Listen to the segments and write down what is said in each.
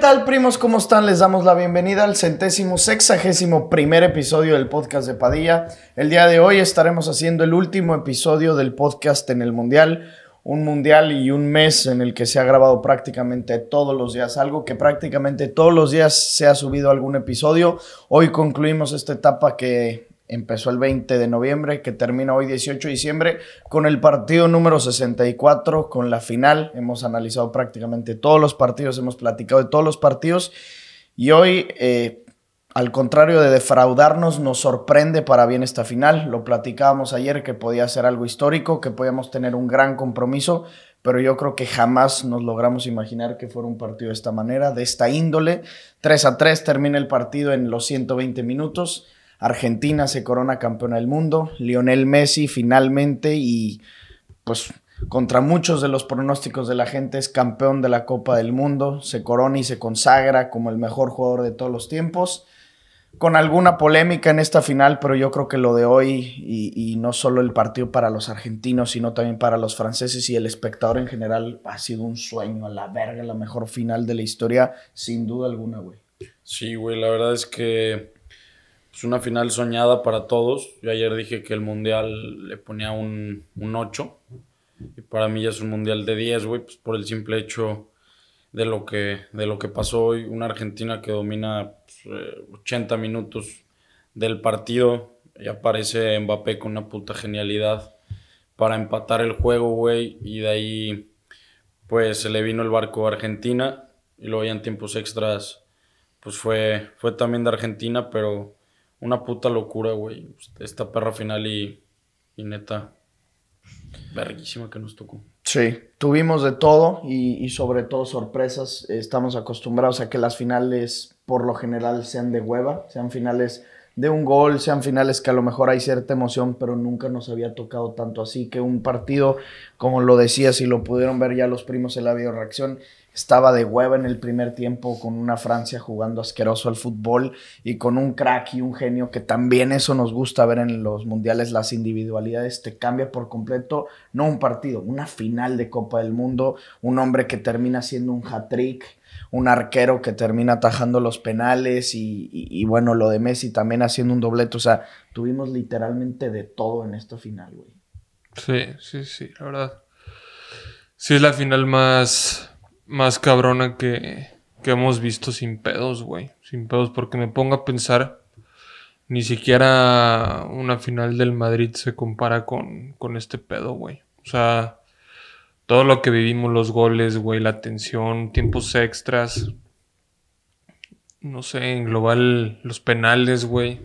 tal, primos? ¿Cómo están? Les damos la bienvenida al centésimo, sexagésimo primer episodio del podcast de Padilla. El día de hoy estaremos haciendo el último episodio del podcast en el Mundial. Un mundial y un mes en el que se ha grabado prácticamente todos los días, algo que prácticamente todos los días se ha subido algún episodio. Hoy concluimos esta etapa que empezó el 20 de noviembre, que termina hoy 18 de diciembre, con el partido número 64, con la final. Hemos analizado prácticamente todos los partidos, hemos platicado de todos los partidos y hoy, eh, al contrario de defraudarnos, nos sorprende para bien esta final. Lo platicábamos ayer que podía ser algo histórico, que podíamos tener un gran compromiso, pero yo creo que jamás nos logramos imaginar que fuera un partido de esta manera, de esta índole. 3 a 3 termina el partido en los 120 minutos. Argentina se corona campeona del mundo, Lionel Messi finalmente y pues contra muchos de los pronósticos de la gente es campeón de la Copa del Mundo, se corona y se consagra como el mejor jugador de todos los tiempos, con alguna polémica en esta final, pero yo creo que lo de hoy y, no solo el partido para los argentinos, sino también para los franceses y el espectador en general ha sido un sueño, a la verga, la mejor final de la historia, sin duda alguna, güey. Sí, güey, la verdad es que una final soñada para todos. Yo ayer dije que el mundial le ponía un, un 8. Y para mí ya es un mundial de 10, güey, pues, por el simple hecho de lo que, de lo que pasó hoy. Una Argentina que domina 80 pues, eh, minutos del partido. Y aparece Mbappé con una puta genialidad para empatar el juego, güey. Y de ahí, pues se le vino el barco a Argentina. Y luego ya en tiempos extras, pues fue, fue también de Argentina, pero una puta locura, güey. Esta perra final y, y neta, verguísima que nos tocó. Sí, tuvimos de todo y, y, sobre todo sorpresas. Estamos acostumbrados a que las finales por lo general sean de hueva, sean finales de un gol, sean finales que a lo mejor hay cierta emoción, pero nunca nos había tocado tanto así, que un partido, como lo decía, si lo pudieron ver ya los primos en la videoreacción, estaba de hueva en el primer tiempo con una Francia jugando asqueroso al fútbol y con un crack y un genio que también eso nos gusta ver en los mundiales, las individualidades te cambia por completo, no un partido, una final de Copa del Mundo, un hombre que termina siendo un hat-trick un arquero que termina atajando los penales y, y, bueno, lo de Messi también haciendo un doblete. O sea, tuvimos literalmente de todo en esta final, güey. Sí, sí, sí, la verdad. Sí, es la final más, más cabrona que, que hemos visto sin pedos, güey. Sin pedos, porque me pongo a pensar, ni siquiera una final del Madrid se compara con, con este pedo, güey. O sea, todo lo que vivimos, los goles, güey, la tensión, tiempos extras, no sé, en global, los penales, güey.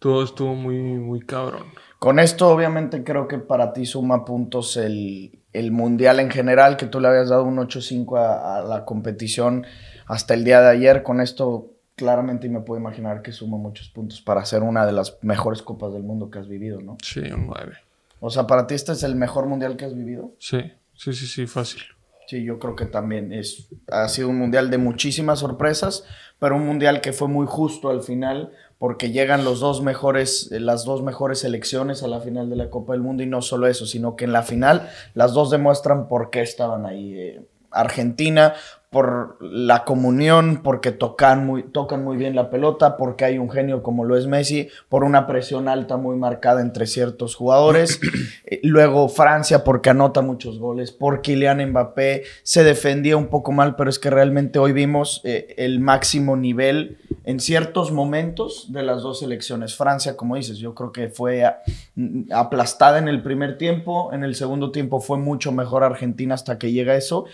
Todo estuvo muy, muy cabrón. Con esto, obviamente, creo que para ti suma puntos el, Mundial en general, que tú le habías dado un 8-5 a, la competición hasta el día de ayer. Con esto, claramente, me puedo imaginar que suma muchos puntos para ser una de las mejores copas del mundo que has vivido, ¿no? Sí, un 9. O sea, para ti este es el mejor mundial que has vivido. Sí, sí, sí, sí, fácil. Sí, yo creo que también es, ha sido un mundial de muchísimas sorpresas, pero un mundial que fue muy justo al final, porque llegan los dos mejores, eh, las dos mejores selecciones a la final de la Copa del Mundo, y no solo eso, sino que en la final las dos demuestran por qué estaban ahí. Eh, Argentina por la comunión, porque tocan muy, tocan muy bien la pelota, porque hay un genio como lo es Messi, por una presión alta muy marcada entre ciertos jugadores. Eh, luego Francia, porque anota muchos goles, por Kylian Mbappé, se defendía un poco mal, pero es que realmente hoy vimos eh, el máximo nivel en ciertos momentos de las dos selecciones. Francia, como dices, yo creo que fue ah, mm, aplastada en el primer tiempo, en el segundo tiempo fue mucho mejor Argentina hasta que llega eso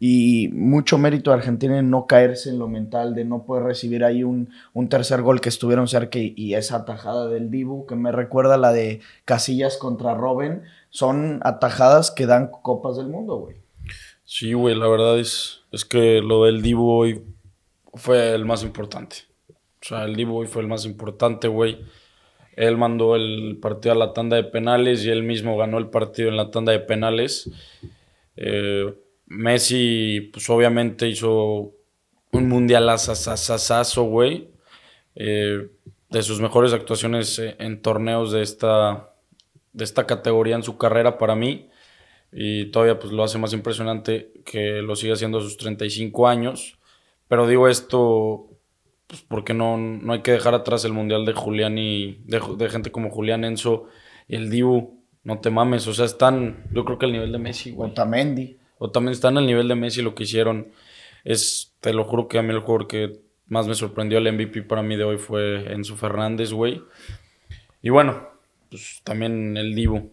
y mucho mérito a Argentina en no caerse en lo mental, de no poder recibir ahí un, un tercer gol que estuvieron cerca y, esa atajada del Dibu, que me recuerda la de Casillas contra Robben, son atajadas que dan copas del mundo, güey. Sí, güey, la verdad es, es que lo del Dibu hoy fue el más importante. O sea, el Dibu hoy fue el más importante, güey. Él mandó el partido a la tanda de penales y él mismo ganó el partido en la tanda de penales. Eh, Messi, pues obviamente hizo un mundial asazo, güey. Eh, de sus mejores actuaciones eh, en torneos de esta, de esta categoría en su carrera para mí. Y todavía pues, lo hace más impresionante que lo siga haciendo a sus 35 años. Pero digo esto pues, porque no, no hay que dejar atrás el Mundial de Julián y de, gente como Julián Enzo y el Dibu. No te mames, o sea, están, yo creo que el nivel de Messi, güey o también están al nivel de Messi lo que hicieron. Es, te lo juro que a mí el jugador que más me sorprendió el MVP para mí de hoy fue Enzo Fernández, güey. Y bueno, pues también el Divo.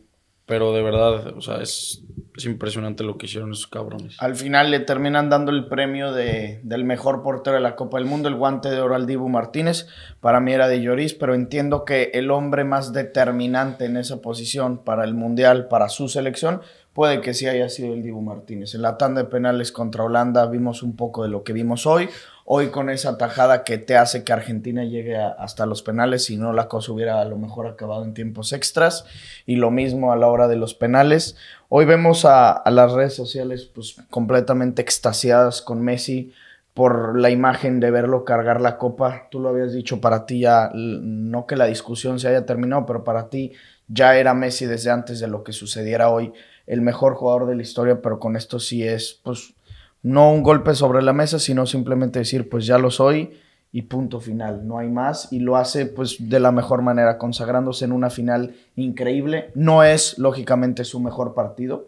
Pero de verdad, o sea, es, es, impresionante lo que hicieron esos cabrones. Al final le terminan dando el premio de, del mejor portero de la Copa del Mundo, el guante de oro al Dibu Martínez. Para mí era de Lloris, pero entiendo que el hombre más determinante en esa posición para el Mundial, para su selección, puede que sí haya sido el Dibu Martínez. En la tanda de penales contra Holanda vimos un poco de lo que vimos hoy. Hoy con esa tajada que te hace que Argentina llegue hasta los penales, si no la cosa hubiera a lo mejor acabado en tiempos extras. Y lo mismo a la hora de los penales. Hoy vemos a, las redes sociales pues, completamente extasiadas con Messi por la imagen de verlo cargar la copa. Tú lo habías dicho, para ti ya, no que la discusión se haya terminado, pero para ti ya era Messi desde antes de lo que sucediera hoy el mejor jugador de la historia, pero con esto sí es, pues, no un golpe sobre la mesa, sino simplemente decir, pues ya lo soy y punto final, no hay más. Y lo hace, pues, de la mejor manera, consagrándose en una final increíble. No es, lógicamente, su mejor partido,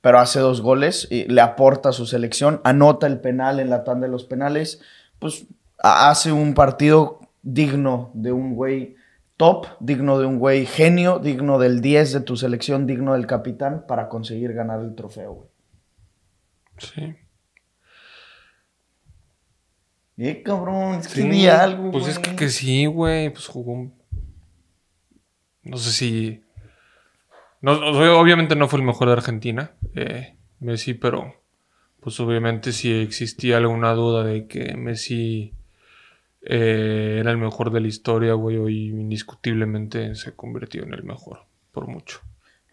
pero hace dos goles, y le aporta a su selección, anota el penal en la tanda de los penales, pues, hace un partido digno de un güey top, digno de un güey genio, digno del 10 de tu selección, digno del capitán para conseguir ganar el trofeo, güey. Sí. Eh, cabrón, es que algo. Pues es que, sí, güey. Pues jugó un... No sé si. obviamente no fue el mejor de Argentina, eh, Messi, pero pues obviamente si existía alguna duda de que Messi eh, era el mejor de la historia, güey, y indiscutiblemente se convirtió en el mejor, por mucho.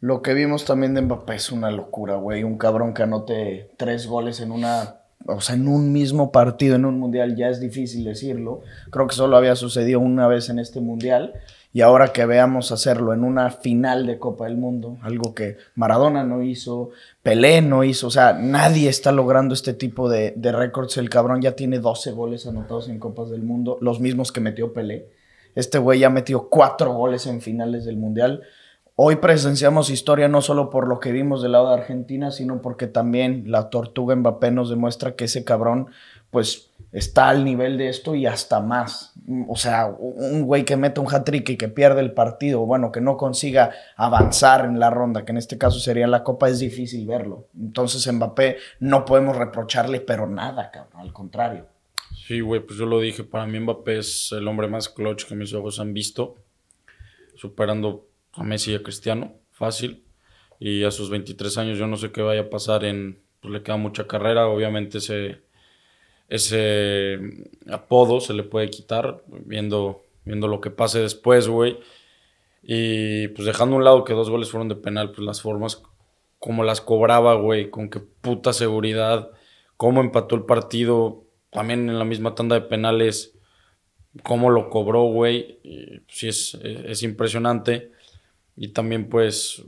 Lo que vimos también de Mbappé es una locura, güey. Un cabrón que anote tres goles en una. O sea, en un mismo partido, en un mundial, ya es difícil decirlo. Creo que solo había sucedido una vez en este mundial. Y ahora que veamos hacerlo en una final de Copa del Mundo, algo que Maradona no hizo, Pelé no hizo, o sea, nadie está logrando este tipo de, récords. El cabrón ya tiene 12 goles anotados en Copas del Mundo, los mismos que metió Pelé. Este güey ya metió 4 goles en finales del Mundial. Hoy presenciamos historia no solo por lo que vimos del lado de Argentina, sino porque también la tortuga Mbappé nos demuestra que ese cabrón pues está al nivel de esto y hasta más. O sea, un güey que mete un hat-trick y que pierde el partido, bueno, que no consiga avanzar en la ronda, que en este caso sería la Copa, es difícil verlo. Entonces, Mbappé no podemos reprocharle, pero nada, cabrón, al contrario. Sí, güey, pues yo lo dije, para mí Mbappé es el hombre más clutch que mis ojos han visto, superando a Messi y a Cristiano, fácil. Y a sus 23 años yo no sé qué vaya a pasar en... Pues le queda mucha carrera, obviamente se ese apodo se le puede quitar, viendo, viendo lo que pase después, güey. Y pues dejando un lado que dos goles fueron de penal, pues las formas como las cobraba, güey, con qué puta seguridad, cómo empató el partido, también en la misma tanda de penales, cómo lo cobró, güey, pues, sí es, es, impresionante. Y también pues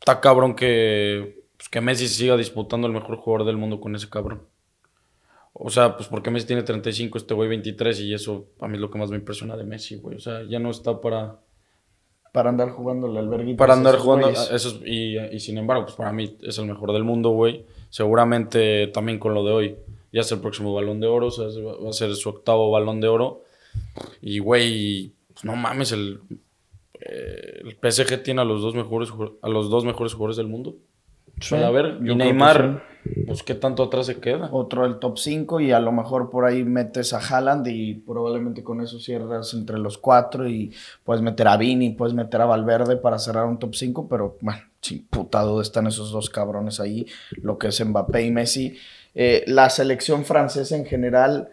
está cabrón que, pues, que Messi siga disputando el mejor jugador del mundo con ese cabrón. O sea, pues porque Messi tiene 35, este güey 23 y eso a mí es lo que más me impresiona de Messi, güey. O sea, ya no está para... Para andar jugando la alberguita. Para andar jugando eso y, y, sin embargo, pues para mí es el mejor del mundo, güey. Seguramente también con lo de hoy. Ya es el próximo balón de oro, o sea, va a ser su octavo balón de oro. Y, güey, pues no mames, el, eh, el PSG tiene a los, dos mejores, a los dos mejores jugadores del mundo. Pues, a ver, Neymar, pues qué tanto atrás se queda. Otro del top 5 y a lo mejor por ahí metes a Haaland y probablemente con eso cierras entre los cuatro y puedes meter a Vini, puedes meter a Valverde para cerrar un top 5, pero bueno, sin puta duda están esos dos cabrones ahí, lo que es Mbappé y Messi. Eh, la selección francesa en general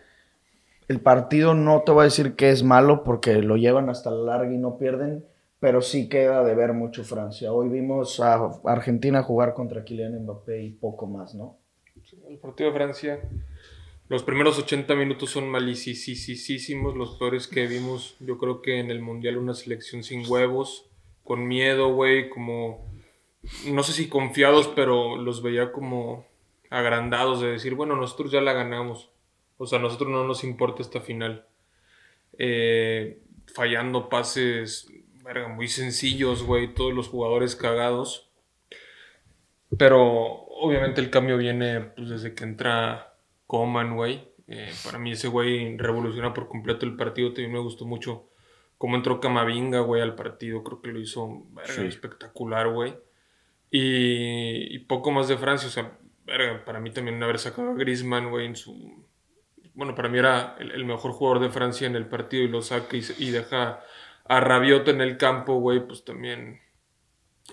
el partido no te va a decir que es malo porque lo llevan hasta la larga y no pierden, pero sí queda de ver mucho Francia. Hoy vimos a Argentina jugar contra Kylian Mbappé y poco más, ¿no? El partido de Francia, los primeros 80 minutos son malicisísimos, los peores que vimos, yo creo que en el Mundial una selección sin huevos, con miedo, güey, como, no sé si confiados, pero los veía como agrandados de decir, bueno, nosotros ya la ganamos, o sea, a nosotros no nos importa esta final. Eh, fallando pases verga, muy sencillos, güey, todos los jugadores cagados. Pero obviamente el cambio viene pues, desde que entra Coman, güey. Eh, para mí ese güey revoluciona por completo el partido. También me gustó mucho cómo entró Camavinga, güey, al partido. Creo que lo hizo espectacular, güey. Y, poco más de Francia. O sea, verga, para mí también haber sacado a Griezmann, güey, en su... Bueno, para mí era el, mejor jugador de Francia en el partido y lo saca y deja a en el campo, güey, pues también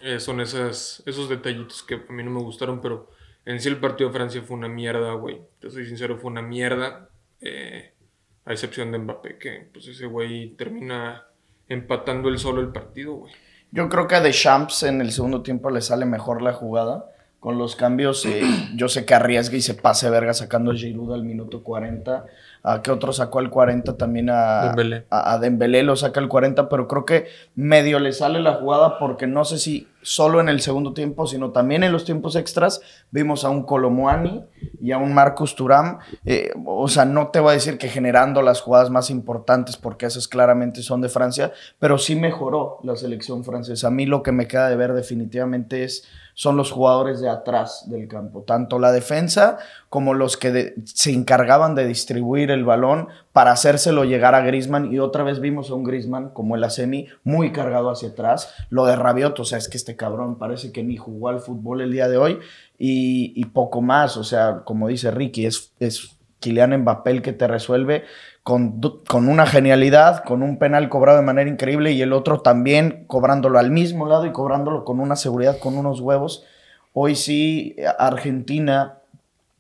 eh, son esas, esos detallitos que a mí no me gustaron, pero en sí el partido de Francia fue una mierda, güey. Te soy sincero, fue una mierda. Eh, a excepción de Mbappé, que pues ese güey termina empatando él solo el partido, güey. Yo creo que a Champs en el segundo tiempo le sale mejor la jugada. Con los cambios, eh, yo sé que arriesga y se pase verga sacando a Giroud al minuto 40. ¿A qué otro sacó el 40 también? A Dembélé. A, Dembélé lo saca el 40, pero creo que medio le sale la jugada porque no sé si solo en el segundo tiempo, sino también en los tiempos extras, vimos a un Colomuani y a un Marcus Turam. Eh, o sea, no te voy a decir que generando las jugadas más importantes, porque esas claramente son de Francia, pero sí mejoró la selección francesa. A mí lo que me queda de ver definitivamente es son los jugadores de atrás del campo, tanto la defensa como los que se encargaban de distribuir el balón para hacérselo llegar a Grisman y otra vez vimos a un Grisman como el semi muy cargado hacia atrás, lo de Rabiot, o sea, es que este cabrón parece que ni jugó al fútbol el día de hoy y, poco más, o sea, como dice Ricky, es Kylian Mbappé el que te resuelve con, con, una genialidad, con un penal cobrado de manera increíble y el otro también cobrándolo al mismo lado y cobrándolo con una seguridad, con unos huevos. Hoy sí, Argentina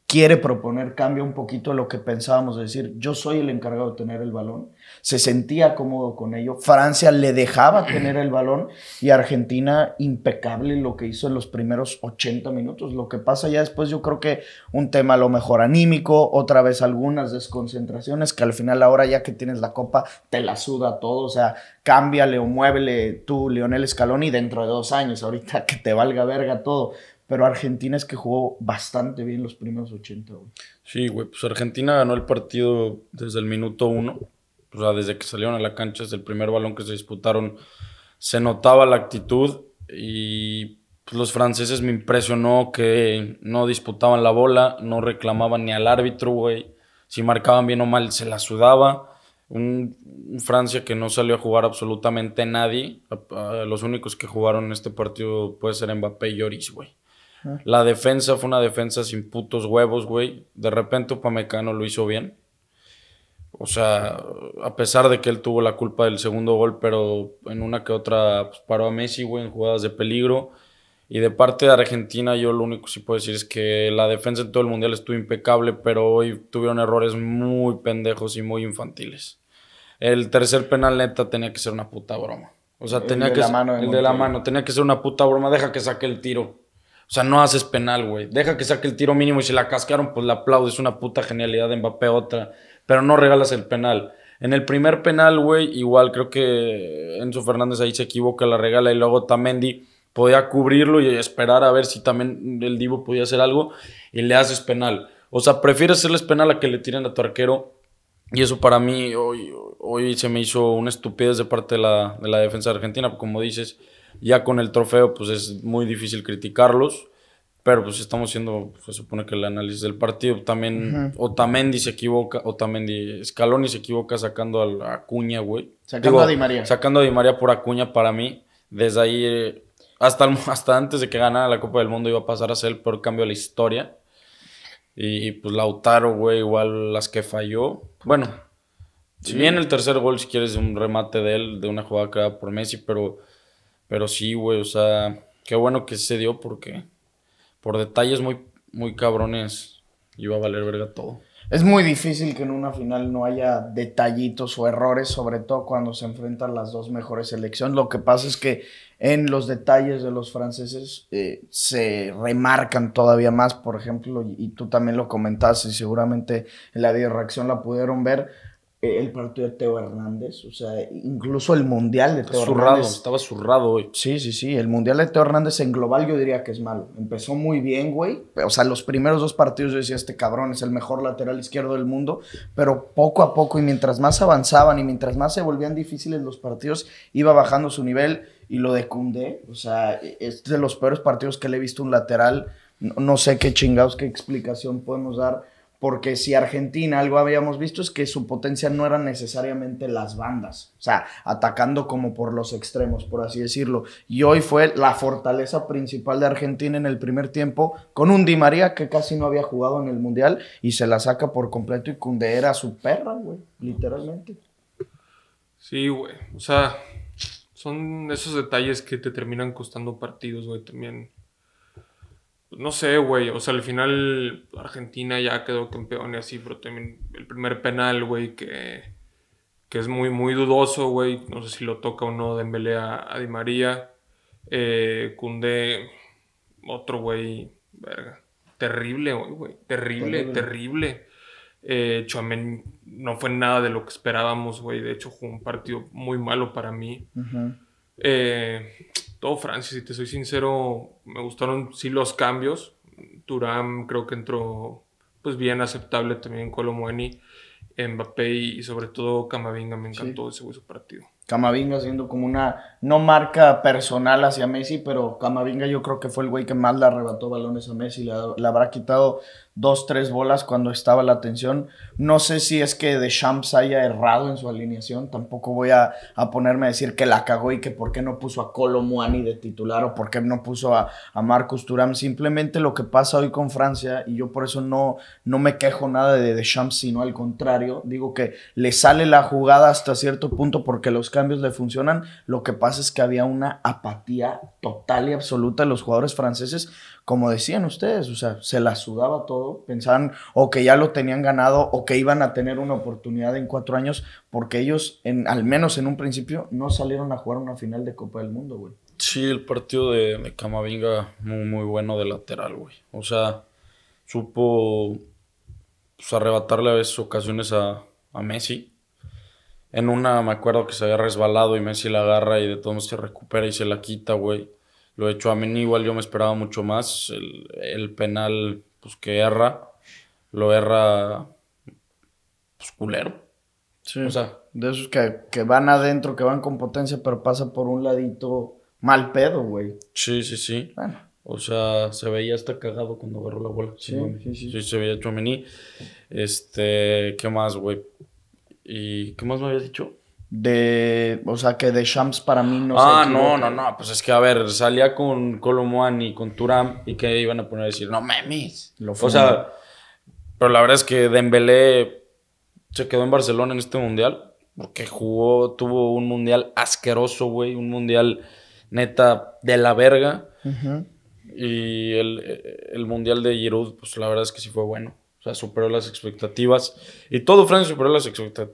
quiere proponer, cambia un poquito lo que pensábamos, es decir, yo soy el encargado de tener el balón, se sentía cómodo con ello, Francia le dejaba tener el balón y Argentina impecable lo que hizo en los primeros 80 minutos, lo que pasa ya después yo creo que un tema a lo mejor anímico, otra vez algunas desconcentraciones que al final ahora ya que tienes la copa te la suda todo, o sea, cámbiale o muévele tú, Lionel Scaloni, dentro de dos años, ahorita que te valga verga todo, pero Argentina es que jugó bastante bien los primeros 80, Sí, güey, pues Argentina ganó el partido desde el minuto uno. O sea, desde que salieron a la cancha, desde el primer balón que se disputaron, se notaba la actitud y pues, los franceses me impresionó que no disputaban la bola, no reclamaban ni al árbitro, güey. Si marcaban bien o mal, se la sudaba. Un, Francia que no salió a jugar absolutamente nadie. los únicos que jugaron este partido puede ser Mbappé y Lloris, güey. La defensa fue una defensa sin putos huevos, güey. De repente Pamecano lo hizo bien. O sea, a pesar de que él tuvo la culpa del segundo gol, pero en una que otra pues, paró a Messi, güey, en jugadas de peligro. Y de parte de Argentina, yo lo único que sí puedo decir es que la defensa en todo el mundial estuvo impecable, pero hoy tuvieron errores muy pendejos y muy infantiles. El tercer penal neta tenía que ser una puta broma. O sea, tenía que el de la mano tenía que ser una puta broma, deja que saque el tiro. O sea, no haces penal, güey. Deja que saque el tiro mínimo y si la cascaron, pues la Es Una puta genialidad de Mbappé otra. Pero no regalas el penal. En el primer penal, güey, igual creo que Enzo Fernández ahí se equivoca, la regala y luego Tamendi podía cubrirlo y esperar a ver si también el Divo podía hacer algo y le haces penal. O sea, prefieres hacerles penal a que le tiren a tu arquero. Y eso para mí hoy, hoy se me hizo una estupidez de parte de la, de la defensa argentina, como dices ya con el trofeo, pues es muy difícil criticarlos, pero pues estamos siendo... pues, se supone que el análisis del partido. También Otamendi se equivoca, Otamendi, Scaloni se equivoca sacando a Acuña, güey. Sacando a Di María. Sacando a Di María por Acuña para mí. Desde ahí, eh, hasta, hasta antes de que ganara la Copa del Mundo, iba a pasar a ser el peor cambio de la historia. Y, pues Lautaro, güey, igual las que falló. Bueno, si bien el tercer gol, si quieres, un remate de él, de una jugada creada por Messi, pero pero sí, güey, o sea, qué bueno que se dio porque por detalles muy, muy cabrones iba a valer verga todo. Es muy difícil que en una final no haya detallitos o errores, sobre todo cuando se enfrentan las dos mejores selecciones. Lo que pasa es que en los detalles de los franceses eh, se remarcan todavía más, por ejemplo, y, tú también lo comentaste, y seguramente en la reacción la pudieron ver, eh, el partido de Teo Hernández, o sea, incluso el Mundial de Teo Hernández. Estaba zurrado hoy. Sí, sí, sí, el Mundial de Teo Hernández en global yo diría que es malo. Empezó muy bien, güey. O sea, los primeros dos partidos yo decía, este cabrón es el mejor lateral izquierdo del mundo, pero poco a poco y mientras más avanzaban y mientras más se volvían difíciles los partidos, iba bajando su nivel y lo de o sea, es de los peores partidos que le he visto un lateral. no sé qué chingados, qué explicación podemos dar porque si Argentina algo habíamos visto es que su potencia no eran necesariamente las bandas, o sea, atacando como por los extremos, por así decirlo. Y hoy fue la fortaleza principal de Argentina en el primer tiempo, con un Di María que casi no había jugado en el Mundial y se la saca por completo y Cunde era su perra, güey, literalmente. Sí, güey, o sea, son esos detalles que te terminan costando partidos, güey, también no sé, güey. O sea, al final Argentina ya quedó campeón y así, pero también el primer penal, güey, que, es muy, muy dudoso, güey. No sé si lo toca o no de a, a Di María. Eh, otro güey, verga. Terrible, güey, Terrible, terrible. terrible. Eh, no fue nada de lo que esperábamos, güey. De hecho, jugó un partido muy malo para mí. eh, todo Francis, si te soy sincero, me gustaron sí los cambios. Turam creo que entró pues bien aceptable también Moeni, Mbappé y, sobre todo Camavinga, me encantó ese hueso partido. Camavinga siendo como una no marca personal hacia Messi, pero Camavinga yo creo que fue el güey que más le arrebató balones a Messi, La le habrá quitado dos, tres bolas cuando estaba la atención. No sé si es que de Champs haya errado en su alineación. Tampoco voy a, ponerme a decir que la cagó y que por qué no puso a Colo de titular o por qué no puso a, Marcus Turam. Simplemente lo que pasa hoy con Francia, y yo por eso no, no me quejo nada de Deschamps, sino al contrario. Digo que le sale la jugada hasta cierto punto porque los cambios le funcionan. Lo que pasa es que había una apatía total y absoluta de los jugadores franceses como decían ustedes, o sea, se la sudaba todo, pensaban o que ya lo tenían ganado o que iban a tener una oportunidad en cuatro años, porque ellos, en, al menos en un principio, no salieron a jugar una final de Copa del Mundo, güey. Sí, el partido de, Camavinga, muy, bueno de lateral, güey. O sea, supo pues, arrebatarle a veces ocasiones a, a Messi. En una me acuerdo que se había resbalado y Messi la agarra y de todos se recupera y se la quita, güey. Lo hecho a mí igual yo me esperaba mucho más. El, penal, pues que erra, lo erra, pues culero. Sí. O sea, de esos que, van adentro, que van con potencia, pero pasa por un ladito mal pedo, güey. Sí, sí, sí. Bueno. O sea, se veía hasta cagado cuando agarró la bola. Sí, sí, sí. Sí, se veía Chomení. Este, ¿qué más, güey? ¿Y qué más me habías dicho? de, o sea, que de Shams para mí no Ah, no, no, no, pues es que a ver, salía con y con Turam y que iban a poner a decir, no memes. Lo o sea, pero la verdad es que Dembélé se quedó en Barcelona en este mundial porque jugó, tuvo un mundial asqueroso, güey, un mundial neta de la verga. Y el, el mundial de Giroud, pues la verdad es que sí fue bueno. O sea, superó las expectativas. Y todo Francia superó las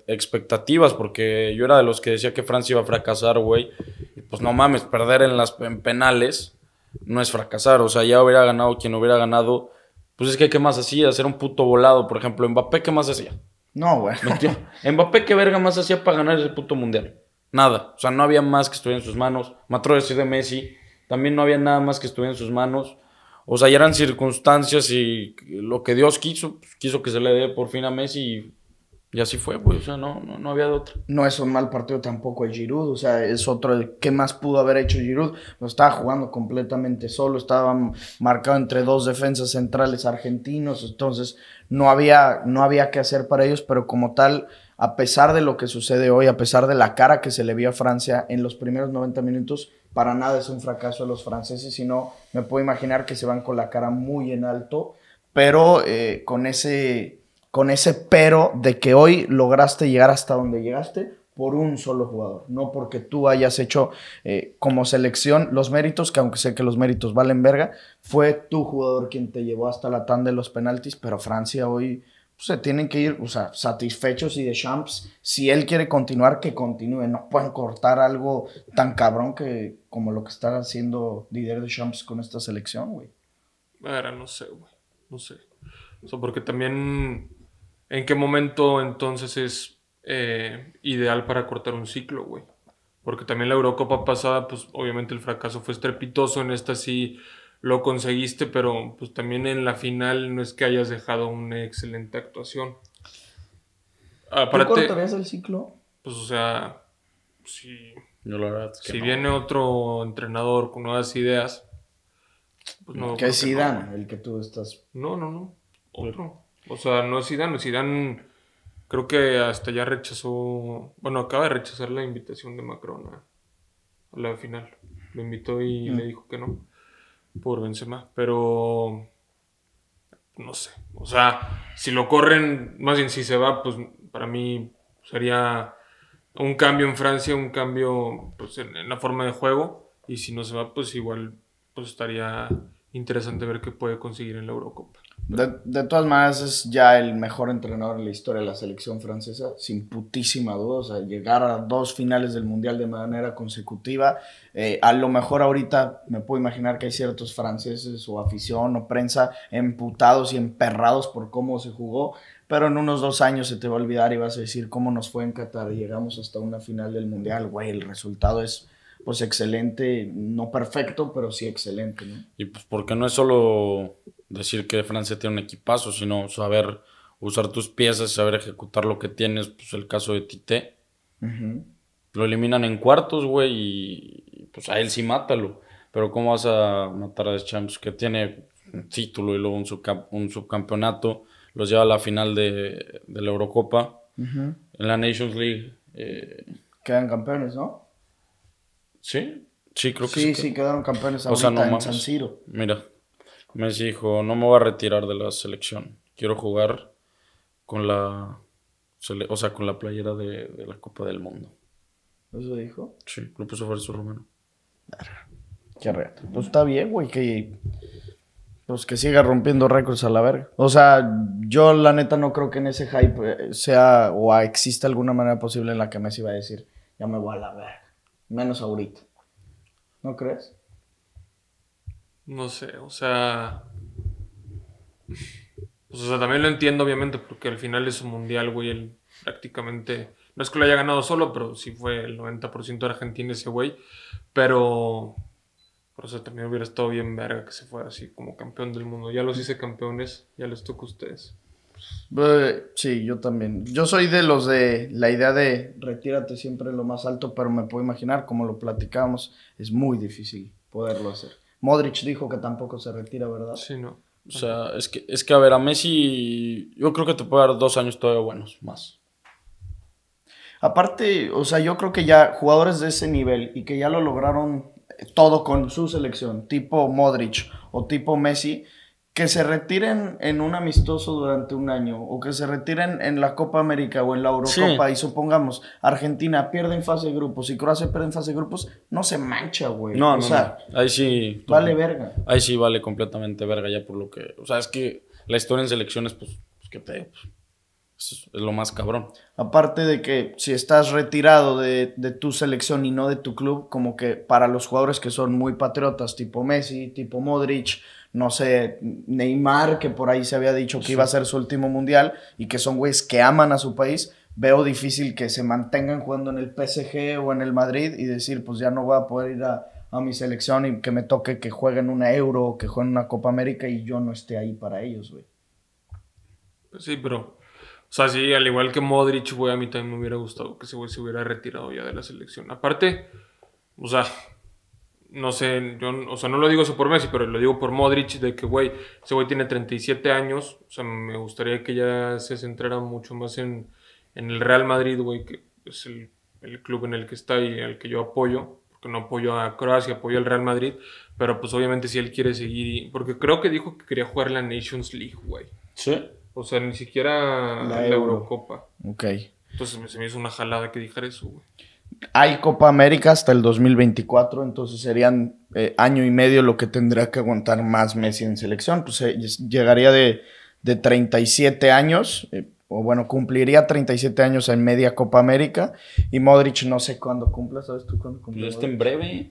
expectativas, porque yo era de los que decía que Francia iba a fracasar, güey. Y pues no mames, perder en las penales no es fracasar. O sea, ya hubiera ganado quien hubiera ganado. Pues es que, ¿qué más hacía? Hacer un puto volado, por ejemplo. Mbappé, ¿qué más hacía? No, güey. Mbappé, ¿qué verga más hacía para ganar ese puto mundial? Nada. O sea, no había más que estuviera en sus manos. Mató y de Messi. También no había nada más que estuviera en sus manos. O sea, ya eran circunstancias y lo que Dios quiso, pues, quiso que se le dé por fin a Messi y, así fue, pues, o sea, no, no, había de otra. No es un mal partido tampoco el Giroud, o sea, es otro, ¿qué más pudo haber hecho Giroud? No estaba jugando completamente solo, estaba marcado entre dos defensas centrales argentinos, entonces no había, no había que hacer para ellos, pero como tal, a pesar de lo que sucede hoy, a pesar de la cara que se le vio a Francia en los primeros 90 minutos, para nada es un fracaso de los franceses, sino me puedo imaginar que se van con la cara muy en alto, pero eh, con, ese, con ese pero de que hoy lograste llegar hasta donde llegaste por un solo jugador, no porque tú hayas hecho eh, como selección los méritos, que aunque sé que los méritos valen verga, fue tu jugador quien te llevó hasta la tanda de los penaltis, pero Francia hoy pues, se tienen que ir, o sea, satisfechos y de champs, si él quiere continuar, que continúe. No pueden cortar algo tan cabrón que como lo que está haciendo líder de champs con esta selección, güey. no sé, güey. No sé. O sea, porque también, ¿en qué momento entonces es eh, ideal para cortar un ciclo, güey? Porque también la Eurocopa pasada, pues obviamente el fracaso fue estrepitoso, en esta sí lo conseguiste, pero pues también en la final no es que hayas dejado una excelente actuación. Aparte, ¿Tú es el ciclo? Pues o sea, si, viene otro entrenador con nuevas ideas, pues no. es Zidane, el que tú estás? No, no, no. Otro. O sea, no es Zidane. Zidane creo que hasta ya rechazó, bueno, acaba de rechazar la invitación de Macron a, la final. Lo invitó y mm. le dijo que no por Benzema, pero no sé. O sea, si lo corren, más bien si se va, pues para mí sería un cambio en Francia, un cambio pues, en, la forma de juego. Y si no se va, pues igual pues, estaría interesante ver qué puede conseguir en la Eurocopa. De, todas maneras, es ya el mejor entrenador en la historia de la selección francesa, sin putísima duda. O sea, llegar a dos finales del Mundial de manera consecutiva. Eh, a lo mejor ahorita me puedo imaginar que hay ciertos franceses o afición o prensa emputados y emperrados por cómo se jugó, pero en unos dos años se te va a olvidar y vas a decir cómo nos fue en Qatar. Llegamos hasta una final del Mundial, güey, el resultado es pues excelente, no perfecto, pero sí excelente. ¿no? Y pues porque no es solo decir que Francia tiene un equipazo, sino saber usar tus piezas, saber ejecutar lo que tienes, pues el caso de Tite. Lo eliminan en cuartos, güey, y pues a él sí mátalo. Pero ¿cómo vas a matar a Deschamps que tiene un título y luego un, subcampeonato? Los lleva a la final de, la Eurocopa. En la Nations League. Eh, Quedan campeones, ¿no? Sí, sí, creo que sí. Sí, quedaron campeones ahorita o sea, en San Siro. Mira, Messi dijo, no me voy a retirar de la selección, quiero jugar con la, o sea, con la playera de, la Copa del Mundo. ¿Eso dijo? Sí, lo puso Fabrizio Romano. Qué reto. Pues está bien, güey, que, pues que siga rompiendo récords a la verga. O sea, yo la neta no creo que en ese hype eh, sea o exista alguna manera posible en la que Messi va a decir, ya me voy a la verga. Menos ahorita. ¿No crees? No sé, o sea. Pues, o sea, también lo entiendo, obviamente, porque al final es un mundial, güey. Él prácticamente. No es que lo haya ganado solo, pero sí fue el 90% de Argentina ese güey. Pero. O sea, también hubiera estado bien verga que se fuera así como campeón del mundo. Ya los hice campeones, ya les toca a ustedes. Sí, yo también. Yo soy de los de la idea de retírate siempre lo más alto, pero me puedo imaginar, como lo platicamos, es muy difícil poderlo hacer. Modric dijo que tampoco se retira, ¿verdad? Sí, no. O sea, es que, es que a ver, a Messi yo creo que te puede dar dos años todavía buenos, más. Aparte, o sea, yo creo que ya jugadores de ese nivel y que ya lo lograron todo con su selección, tipo Modric o tipo Messi, que se retiren en un amistoso durante un año o que se retiren en la Copa América o en la Eurocopa y supongamos Argentina pierde en fase de grupos y Croacia pierde en fase de grupos, no se mancha, güey. No, o no, sea, Ahí sí. Vale verga. Ahí sí vale completamente verga ya por lo que... O sea, es que la historia en selecciones, pues, pues ¿qué pedo. Pues, es lo más cabrón. Aparte de que si estás retirado de, de, tu selección y no de tu club, como que para los jugadores que son muy patriotas, tipo Messi, tipo Modric, no sé, Neymar, que por ahí se había dicho que iba a ser su último mundial y que son güeyes que aman a su país, veo difícil que se mantengan jugando en el PSG o en el Madrid y decir, pues ya no voy a poder ir a, a mi selección y que me toque que jueguen una Euro o que jueguen una Copa América y yo no esté ahí para ellos, güey. Sí, pero o sea, sí, al igual que Modric, güey, a mí también me hubiera gustado que ese güey se hubiera retirado ya de la selección. Aparte, o sea, no sé, yo, o sea, no lo digo eso por Messi, pero lo digo por Modric, de que, güey, ese güey tiene 37 años, o sea, me gustaría que ya se centrara mucho más en, el Real Madrid, güey, que es el, club en el que está y al que yo apoyo, porque no apoyo a Croacia, apoyo al Real Madrid, pero pues obviamente si él quiere seguir, porque creo que dijo que quería jugar la Nations League, güey. Sí. O sea, ni siquiera la, Eurocopa. Ok. Entonces se me hizo una jalada que dijera eso, güey hay Copa América hasta el 2024, entonces serían eh, año y medio lo que tendría que aguantar más Messi en selección. Pues eh, llegaría de, de, 37 años, eh, o bueno, cumpliría 37 años en media Copa América. Y Modric no sé cuándo cumpla, ¿sabes tú cuándo cumple? Yo esté en breve.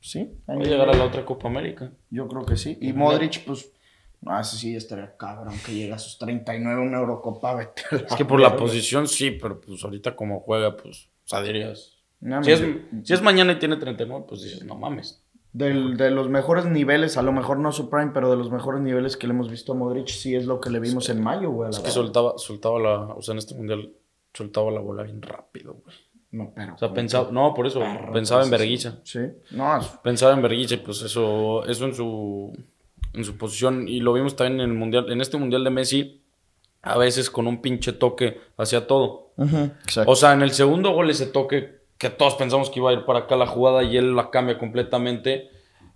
Sí. Va a llegar a la otra Copa América. Yo creo que sí. Y Modric, pues no sé si estaría cabrón que llega a sus 39 en Eurocopa, Es que por la posición sí, pero pues ahorita como juega, pues. O sea, dirías. si, es, mañana y tiene 39, pues dices, no mames. de los mejores niveles, a lo mejor no su prime, pero de los mejores niveles que le hemos visto a Modric, sí es lo que le vimos en mayo, güey. Es que soltaba, soltaba la. O sea, en este mundial soltaba la bola bien rápido, güey. No, pero. O sea, pensaba. No, por eso. pensaba en Berguicha. Pues, sí. No, Pensaba en Y pues eso. Eso en su. En su posición. Y lo vimos también en el mundial. En este mundial de Messi, a veces con un pinche toque hacia todo. O sea, en el segundo gol ese toque que todos pensamos que iba a ir para acá la jugada y él la cambia completamente.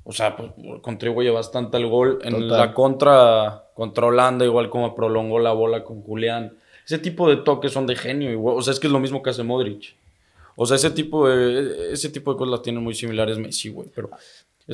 O sea, pues, contribuye bastante al gol. En la contra, controlando igual como prolongó la bola con Julián. Ese tipo de toques son de genio. O sea, es que es lo mismo que hace Modric. O sea, ese tipo de, ese tipo de cosas las tienen muy similares Messi, güey. Pero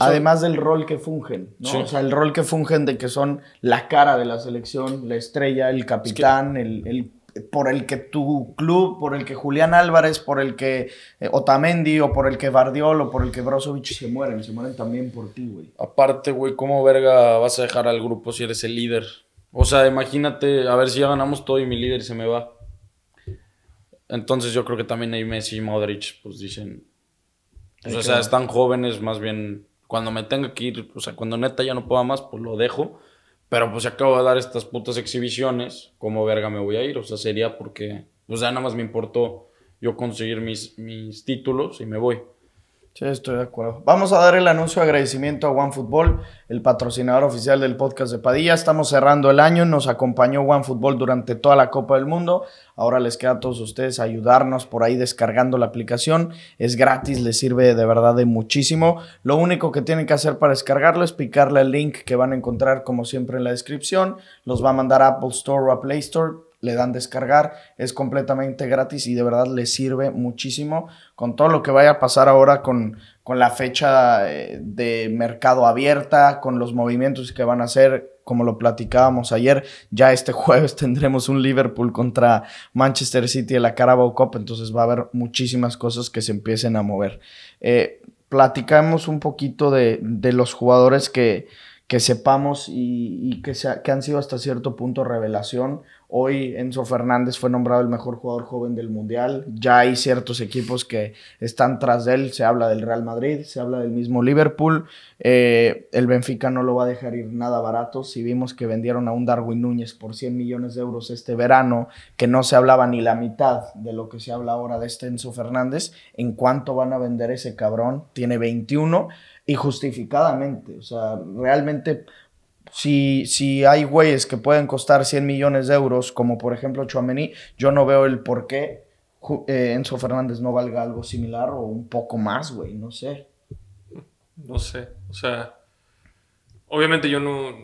Además del rol que fungen, O sea, el rol que fungen de que son la cara de la selección, la estrella, el capitán, el por el que tu club, por el que Julián Álvarez, por el que eh, Otamendi, o por el que Bardiol, o por el que Brozovic se mueren, se mueren también por ti, güey. Aparte, güey, ¿cómo verga vas a dejar al grupo si eres el líder? O sea, imagínate, a ver si ya ganamos todo y mi líder se me va. Entonces yo creo que también hay Messi y Modric, pues dicen, pues, o sea, están jóvenes, más bien, cuando me tenga que ir, o sea, cuando neta ya no pueda más, pues lo dejo pero pues acabo de dar estas putas exhibiciones, ¿cómo verga me voy a ir? O sea, sería porque, o pues, sea, nada más me importó yo conseguir mis, mis títulos y me voy. Sí, estoy de acuerdo. Vamos a dar el anuncio de agradecimiento a OneFootball, el patrocinador oficial del podcast de Padilla. Estamos cerrando el año, nos acompañó OneFootball durante toda la Copa del Mundo. Ahora les queda a todos ustedes ayudarnos por ahí descargando la aplicación. Es gratis, les sirve de verdad de muchísimo. Lo único que tienen que hacer para descargarlo es picarle el link que van a encontrar como siempre en la descripción. Los va a mandar a Apple Store o a Play Store le dan descargar, es completamente gratis y de verdad le sirve muchísimo con todo lo que vaya a pasar ahora con, con la fecha eh, de mercado abierta, con los movimientos que van a hacer, como lo platicábamos ayer, ya este jueves tendremos un Liverpool contra Manchester City en la Carabao Cup, entonces va a haber muchísimas cosas que se empiecen a mover. Eh, platicamos un poquito de, de los jugadores que que sepamos y, que, que han sido hasta cierto punto revelación. Hoy Enzo Fernández fue nombrado el mejor jugador joven del Mundial. Ya hay ciertos equipos que están tras de él. Se habla del Real Madrid, se habla del mismo Liverpool. Eh, el Benfica no lo va a dejar ir nada barato. Si vimos que vendieron a un Darwin Núñez por 100 millones de euros este verano, que no se hablaba ni la mitad de lo que se habla ahora de este Enzo Fernández, ¿en cuánto van a vender ese cabrón? Tiene 21 y justificadamente, O sea, realmente, si, si hay güeyes que pueden costar 100 millones de euros, como por ejemplo Chuamení, yo no veo el por qué eh, Enzo Fernández no valga algo similar o un poco más, güey, no sé. No sé, o sea, obviamente yo no,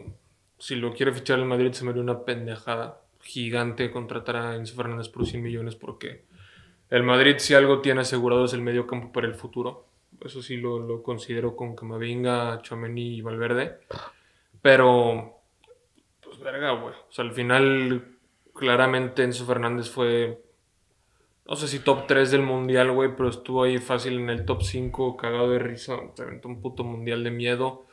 si lo quiere fichar el Madrid se me dio una pendejada gigante contratar a Enzo Fernández por 100 millones porque el Madrid si algo tiene asegurado es el medio campo para el futuro eso sí lo, considero con Camavinga, Chomeni y Valverde. Pero, pues verga, güey. O sea, al final, claramente Enzo Fernández fue, no sé si top 3 del mundial, güey, pero estuvo ahí fácil en el top 5, cagado de risa. Se aventó un puto mundial de miedo.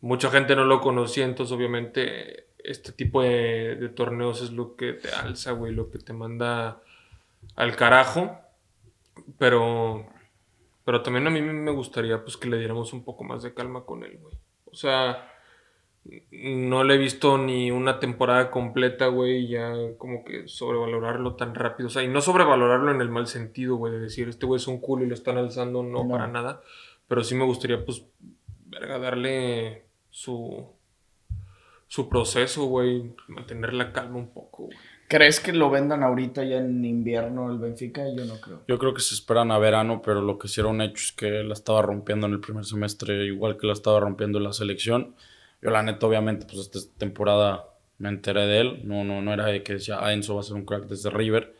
Mucha gente no lo conocía, entonces obviamente este tipo de, de torneos es lo que te alza, güey, lo que te manda al carajo. Pero pero también a mí me gustaría pues que le diéramos un poco más de calma con él, güey. O sea, no le he visto ni una temporada completa, güey, ya como que sobrevalorarlo tan rápido. O sea, y no sobrevalorarlo en el mal sentido, güey, de decir, este güey es un culo y lo están alzando, no, para nada. Pero sí me gustaría, pues, verga, darle su, su proceso, güey, mantener la calma un poco, güey. ¿Crees que lo vendan ahorita ya en invierno el Benfica? Yo no creo. Yo creo que se esperan a verano, pero lo que hicieron hecho es que la estaba rompiendo en el primer semestre, igual que la estaba rompiendo la selección. Yo la neta, obviamente, pues esta temporada me enteré de él. No, no, no era de que decía, ah, Enzo va a ser un crack desde River.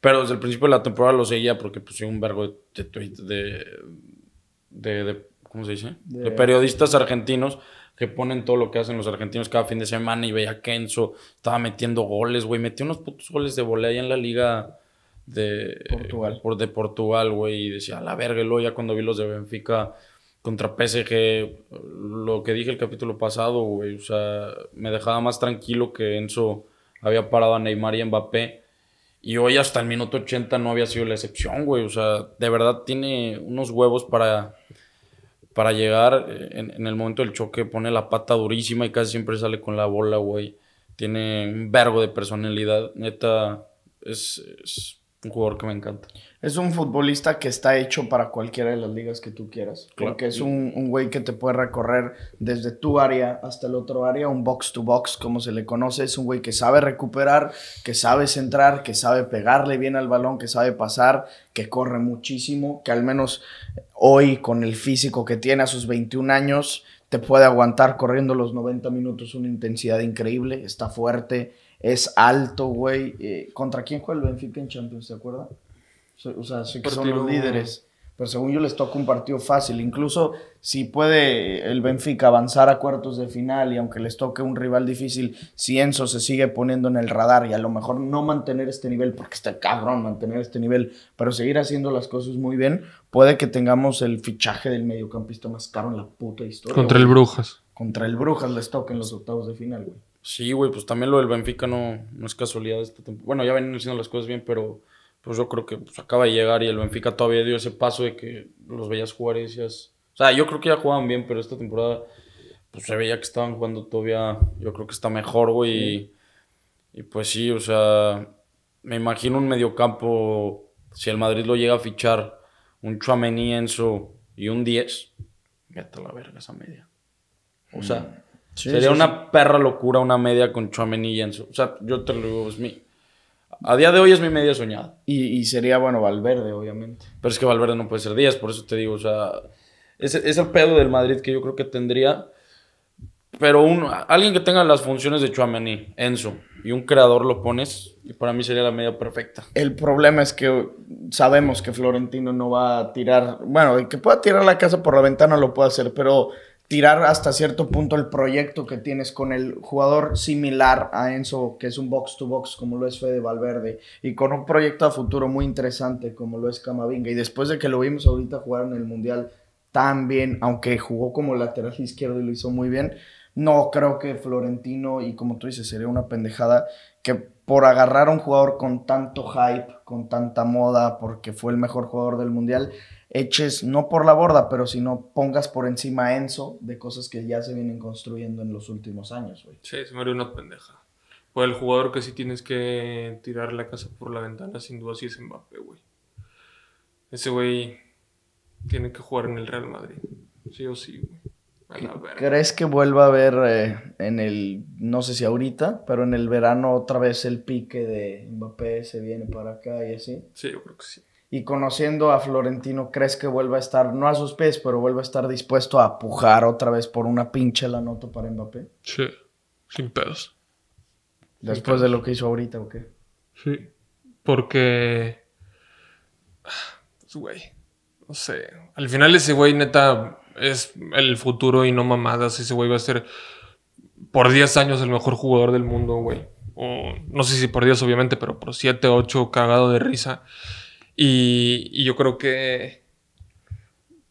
Pero desde el principio de la temporada lo seguía porque puse un vergo de, de, de, de, ¿cómo se dice? De, periodistas argentinos que ponen todo lo que hacen los argentinos cada fin de semana y veía que Enzo estaba metiendo goles, güey. Metió unos putos goles de volea ahí en la liga de Portugal, de Portugal güey. Y decía, a la verga, lo ya cuando vi los de Benfica contra PSG, lo que dije el capítulo pasado, güey. O sea, me dejaba más tranquilo que Enzo había parado a Neymar y Mbappé. Y hoy hasta el minuto 80 no había sido la excepción, güey. O sea, de verdad tiene unos huevos para para llegar eh, en, el momento del choque pone la pata durísima y casi siempre sale con la bola, güey. Tiene un vergo de personalidad, neta, es, es un jugador que me encanta. Es un futbolista que está hecho para cualquiera de las ligas que tú quieras. creo Porque es un, güey que te puede recorrer desde tu área hasta el otro área, un box to box, como se le conoce. Es un güey que sabe recuperar, que sabe centrar, que sabe pegarle bien al balón, que sabe pasar, que corre muchísimo, que al menos hoy, con el físico que tiene a sus 21 años, te puede aguantar corriendo los 90 minutos una intensidad increíble. Está fuerte, es alto, güey. Eh, ¿Contra quién juega el Benfica en Champions? ¿Te acuerdas? O sea, que son los líderes. Pero según yo les toca un partido fácil. Incluso si puede el Benfica avanzar a cuartos de final y aunque les toque un rival difícil, si Enzo se sigue poniendo en el radar y a lo mejor no mantener este nivel, porque está cabrón mantener este nivel, pero seguir haciendo las cosas muy bien, puede que tengamos el fichaje del mediocampista más caro en la puta historia. Contra el Brujas. Contra el Brujas les toca en los octavos de final, güey. Sí, güey, pues también lo del Benfica no, no es casualidad. Este bueno, ya vienen haciendo las cosas bien, pero pues yo creo que pues, acaba de llegar y el Benfica todavía dio ese paso de que los veías jugar y O sea, yo creo que ya jugaban bien, pero esta temporada pues se veía que estaban jugando todavía, yo creo que está mejor, güey. Y, pues sí, o sea, me imagino un mediocampo, si el Madrid lo llega a fichar, un Chuamení, Enzo y un 10, vete a la verga esa media. O sea, mm. sería una perra locura una media con Chuamení y Enzo. O sea, yo te lo digo, es mi, a día de hoy es mi media soñada. Y, sería, bueno, Valverde, obviamente. Pero es que Valverde no puede ser Díaz, por eso te digo, o sea, es, el pedo del Madrid que yo creo que tendría. Pero alguien que tenga las funciones de Chuamení, Enzo, y un creador lo pones, y para mí sería la media perfecta. El problema es que sabemos que Florentino no va a tirar, bueno, el que pueda tirar la casa por la ventana lo puede hacer, pero tirar hasta cierto punto el proyecto que tienes con el jugador similar a Enzo, que es un box to box como lo es Fede Valverde, y con un proyecto a futuro muy interesante como lo es Camavinga. Y después de que lo vimos ahorita jugar en el Mundial tan bien, aunque jugó como lateral izquierdo y lo hizo muy bien, no creo que Florentino, y como tú dices, sería una pendejada que por agarrar a un jugador con tanto hype, con tanta moda, porque fue el mejor jugador del mundial, eches no por la borda, pero si no pongas por encima a Enzo de cosas que ya se vienen construyendo en los últimos años. güey. Sí, se me haría una pendeja. Fue el jugador que sí tienes que tirar la casa por la ventana, sin duda sí es Mbappé, güey. Ese güey tiene que jugar en el Real Madrid, sí o sí, güey. ¿Crees que vuelva a haber eh, en el, no sé si ahorita, pero en el verano otra vez el pique de Mbappé se viene para acá y así? Sí, yo creo que sí. Y conociendo a Florentino, ¿crees que vuelva a estar, no a sus pies, pero vuelva a estar dispuesto a pujar otra vez por una pinche la nota para Mbappé? Sí, sin pedos. ¿Después de lo que hizo ahorita o qué? Sí, porque... Es ah, güey, no sé. Al final ese güey neta es el futuro y no mamadas. Ese güey va a ser por 10 años el mejor jugador del mundo, güey. O, no sé si por 10, obviamente, pero por 7, 8, cagado de risa. y yo creo que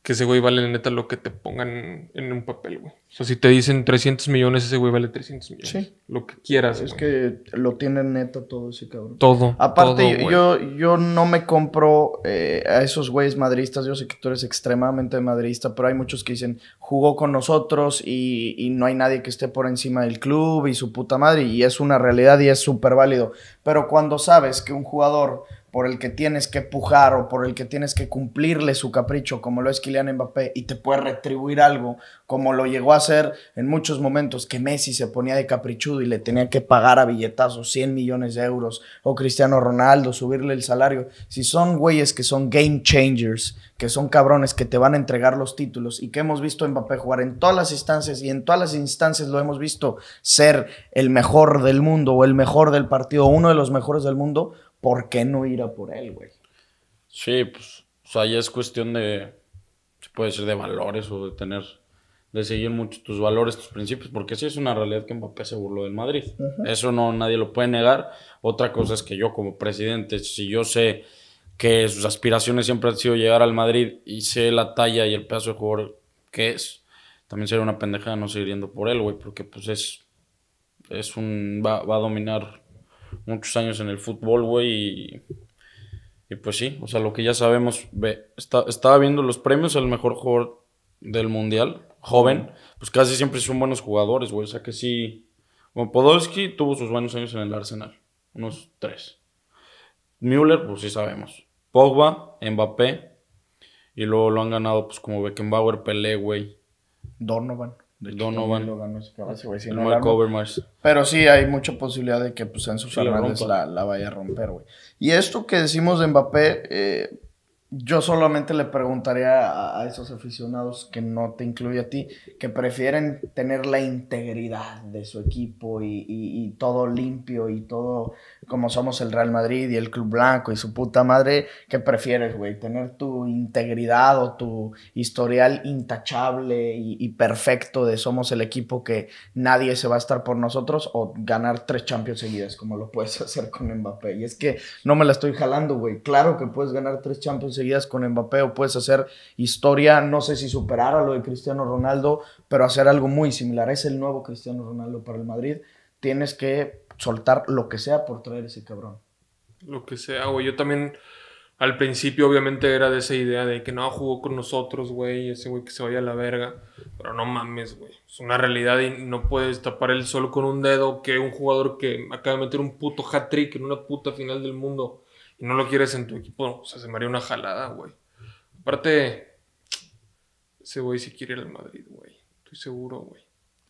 que ese güey vale neta lo que te pongan en un papel, güey. O sea, si te dicen 300 millones, ese güey vale 300 millones. Sí. Lo que quieras. Es que lo tienen neta todo ese cabrón. Todo. Aparte, yo, yo no me compro eh, a esos güeyes madridistas. Yo sé que tú eres extremadamente madridista, pero hay muchos que dicen, jugó con nosotros y, y no hay nadie que esté por encima del club y su puta madre. Y es una realidad y es súper válido. Pero cuando sabes que un jugador por el que tienes que pujar o por el que tienes que cumplirle su capricho, como lo es Kylian Mbappé, y te puede retribuir algo, como lo llegó a hacer en muchos momentos que Messi se ponía de caprichudo y le tenía que pagar a billetazos 100 millones de euros, o Cristiano Ronaldo, subirle el salario. Si son güeyes que son game changers, que son cabrones que te van a entregar los títulos y que hemos visto Mbappé jugar en todas las instancias y en todas las instancias lo hemos visto ser el mejor del mundo o el mejor del partido, uno de los mejores del mundo, ¿por qué no ir a por él, güey? Sí, pues, ahí es cuestión de, se puede decir, de valores o de tener, de seguir mucho tus valores, tus principios, porque sí es una realidad que Mbappé se burló del Madrid. Eso no, nadie lo puede negar. Otra cosa es que yo como presidente, si yo sé que sus aspiraciones siempre han sido llegar al Madrid y sé la talla y el pedazo de jugador que es, también sería una pendejada no seguir yendo por él, güey, porque pues es, es un, va a dominar muchos años en el fútbol, güey, y, pues sí, o sea, lo que ya sabemos, estaba viendo los premios al mejor jugador del mundial, joven, pues casi siempre son buenos jugadores, güey, o sea que sí, bueno, tuvo sus buenos años en el Arsenal, unos tres. Müller, pues sí sabemos. Pogba, Mbappé, y luego lo han ganado, pues como Beckenbauer, Pelé, güey. Donovan. Pero sí, hay mucha posibilidad de que pues, sus sus la, vaya a romper, güey. Y esto que decimos de Mbappé, eh, yo solamente le preguntaría a, esos aficionados que no te incluye a ti, que prefieren tener la integridad de su equipo y todo limpio y todo como somos el Real Madrid y el Club Blanco y su puta madre, ¿qué prefieres, güey? ¿Tener tu integridad o tu historial intachable y, perfecto de somos el equipo que nadie se va a estar por nosotros o ganar tres Champions seguidas como lo puedes hacer con Mbappé? Y es que no me la estoy jalando, güey. Claro que puedes ganar tres Champions seguidas con Mbappé o puedes hacer historia, no sé si superar a lo de Cristiano Ronaldo, pero hacer algo muy similar. Es el nuevo Cristiano Ronaldo para el Madrid. Tienes que soltar lo que sea por traer ese cabrón. Lo que sea, güey. Yo también al principio obviamente era de esa idea de que no, jugó con nosotros, güey, ese güey que se vaya a la verga. Pero no mames, güey. Es una realidad y no puedes tapar el suelo con un dedo que un jugador que acaba de meter un puto hat trick en una puta final del mundo y no lo quieres en tu equipo. O sea, se me haría una jalada, güey. Aparte, ese güey si quiere ir al Madrid, güey. Estoy seguro, güey.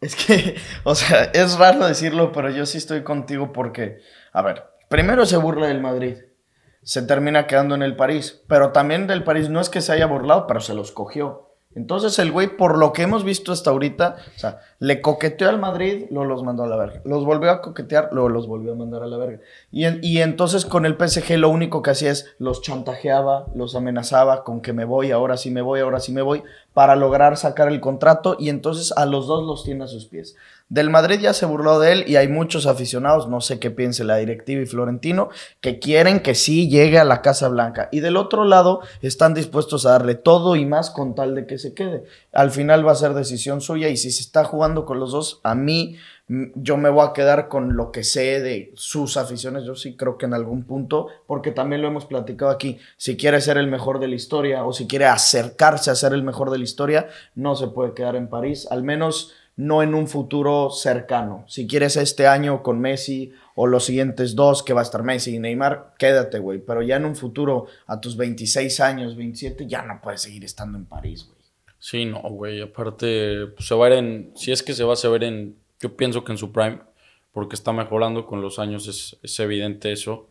Es que, o sea, es raro decirlo, pero yo sí estoy contigo porque, a ver, primero se burla del Madrid, se termina quedando en el París, pero también del París no es que se haya burlado, pero se los cogió. Entonces el güey, por lo que hemos visto hasta ahorita, o sea, le coqueteó al Madrid, lo los mandó a la verga. Los volvió a coquetear, luego los volvió a mandar a la verga. Y, y entonces con el PSG lo único que hacía es los chantajeaba, los amenazaba con que me voy, ahora sí me voy, ahora sí me voy, para lograr sacar el contrato y entonces a los dos los tiene a sus pies. Del Madrid ya se burló de él y hay muchos aficionados, no sé qué piense la directiva y Florentino, que quieren que sí llegue a la Casa Blanca. Y del otro lado están dispuestos a darle todo y más con tal de que se quede. Al final va a ser decisión suya y si se está jugando con los dos, a mí yo me voy a quedar con lo que sé de sus aficiones. Yo sí creo que en algún punto, porque también lo hemos platicado aquí, si quiere ser el mejor de la historia o si quiere acercarse a ser el mejor de la historia, no se puede quedar en París, al menos no en un futuro cercano. Si quieres este año con Messi o los siguientes dos que va a estar Messi y Neymar, quédate, güey. Pero ya en un futuro, a tus 26 años, 27, ya no puedes seguir estando en París, güey. Sí, no, güey. Aparte, pues, se va a ir en, si es que se va, a ver en yo pienso que en su prime, porque está mejorando con los años, es, evidente eso.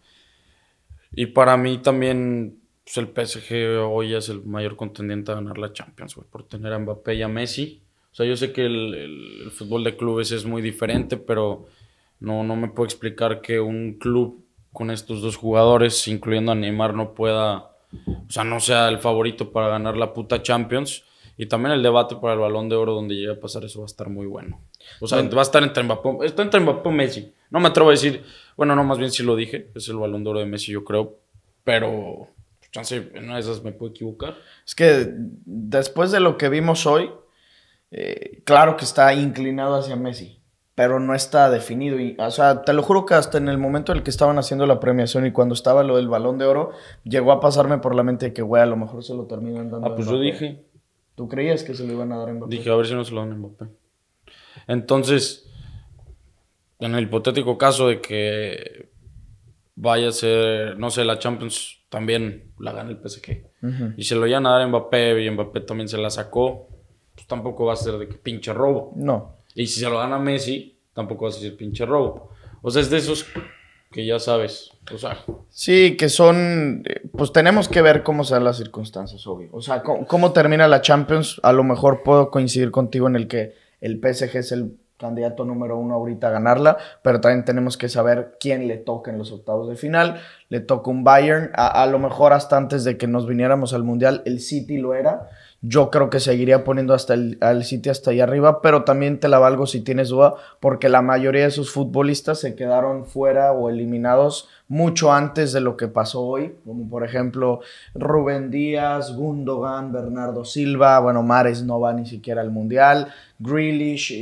Y para mí también pues, el PSG hoy es el mayor contendiente a ganar la Champions, por tener a Mbappé y a Messi. O sea, yo sé que el, fútbol de clubes es muy diferente, pero no, no me puedo explicar que un club con estos dos jugadores, incluyendo a Neymar, no pueda, o sea, no sea el favorito para ganar la puta Champions. Y también el debate para el balón de oro donde llegue a pasar eso va a estar muy bueno. O sea, va a estar entre Mbappé, está entre Mbappé y Messi. No me atrevo a decir, bueno, no, más bien sí lo dije, es el balón de oro de Messi, yo creo, pero chance, en una de esas me puedo equivocar. Es que después de lo que vimos hoy, eh, claro que está inclinado hacia Messi, pero no está definido. Y, o sea, te lo juro que hasta en el momento en el que estaban haciendo la premiación y cuando estaba lo del balón de oro, llegó a pasarme por la mente de que, güey, a lo mejor se lo terminan dando. Ah, pues yo dije. ¿Tú creías que se lo iban a dar a Mbappé? Dije, a ver si no se lo dan a Mbappé. Entonces, en el hipotético caso de que vaya a ser, no sé, la Champions también la gana el PSG. Y se lo iban a dar a Mbappé y Mbappé también se la sacó, pues tampoco va a ser de pinche robo. No. Y si se lo dan a Messi, tampoco va a ser pinche robo. O sea, es de esos que ya sabes, o sea. Sí, que son, pues tenemos que ver cómo sean las circunstancias, obvio. O sea, cómo, termina la Champions, a lo mejor puedo coincidir contigo en el que el PSG es el candidato número uno ahorita a ganarla, pero también tenemos que saber quién le toca en los octavos de final. Le toca un Bayern, a, lo mejor hasta antes de que nos viniéramos al Mundial, el City lo era, yo creo que seguiría poniendo hasta el, al hasta allá arriba, pero también te la valgo si tienes duda, porque la mayoría de sus futbolistas se quedaron fuera o eliminados mucho antes de lo que pasó hoy, como por ejemplo Rubén Díaz, Gundogan, Bernardo Silva, bueno, Mares no va ni siquiera al Mundial, Grealish,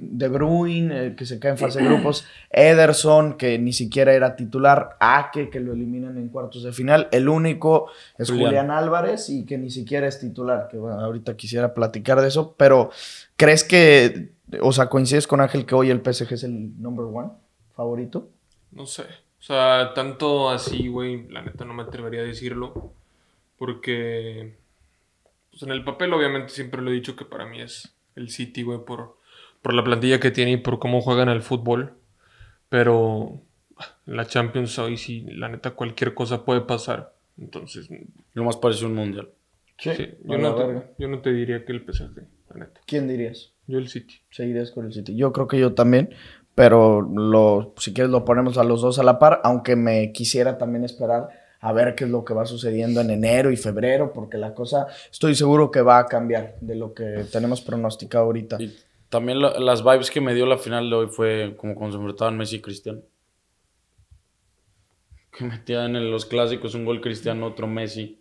De Bruyne, eh, que se cae en fase de grupos, Ederson, que ni siquiera era titular, Ake, que lo eliminan en cuartos de final, el único es Julián, Álvarez y que ni siquiera es titular, que ahorita quisiera platicar de eso, pero ¿crees que, o sea, coincides con Ángel que hoy el PSG es el number one favorito? No sé. O sea, tanto así, güey, la neta no me atrevería a decirlo. Porque, pues en el papel, obviamente, siempre lo he dicho que para mí es el City, güey, por, por la plantilla que tiene y por cómo juegan al fútbol. Pero la Champions hoy sí, la neta, cualquier cosa puede pasar. Entonces, lo más parece un mundial. Sí, Yo, no te, yo, no te, diría que el PSG, la neta. ¿Quién dirías? Yo el City. Seguirías con el City. Yo creo que yo también, pero si quieres lo ponemos a los dos a la par, aunque me quisiera también esperar a ver qué es lo que va sucediendo en enero y febrero, porque la cosa estoy seguro que va a cambiar de lo que tenemos pronosticado ahorita. también las vibes que me dio la final de hoy fue como cuando se enfrentaban Messi y Cristiano. Que metían en los clásicos un gol Cristiano, otro Messi.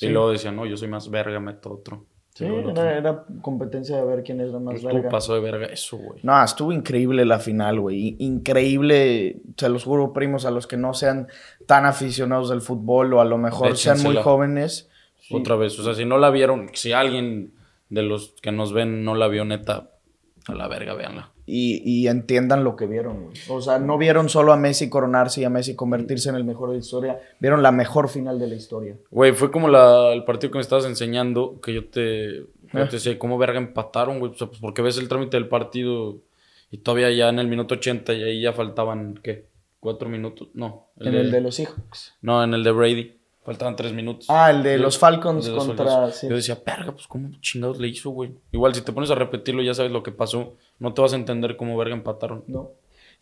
Y luego decían, no, yo soy más verga, meto otro. Sí, era, competencia de ver quién es la más larga. pasó de verga eso, güey. No, estuvo increíble la final, güey. Increíble, se los juro, primos, a los que no sean tan aficionados del fútbol o a lo mejor sean muy jóvenes. Otra vez, o sea, si no la vieron, si alguien de los que nos ven no la vio neta, a la verga, véanla y, y, entiendan lo que vieron, O sea, no vieron solo a Messi coronarse y a Messi convertirse en el mejor de la historia, vieron la mejor final de la historia. Güey, fue como la, el partido que me estabas enseñando, que yo te, te decía, ¿cómo verga empataron, güey? O sea, pues, porque ves el trámite del partido y todavía ya en el minuto 80 y ahí ya faltaban, ¿qué? ¿Cuatro minutos? No. en el de los hijos No, en el de Brady. Faltaban tres minutos. Ah, el de los Falcons contra. Yo decía, verga, pues cómo chingados le hizo, güey. Igual si te pones a repetirlo, ya sabes lo que pasó. No te vas a entender cómo verga empataron. No.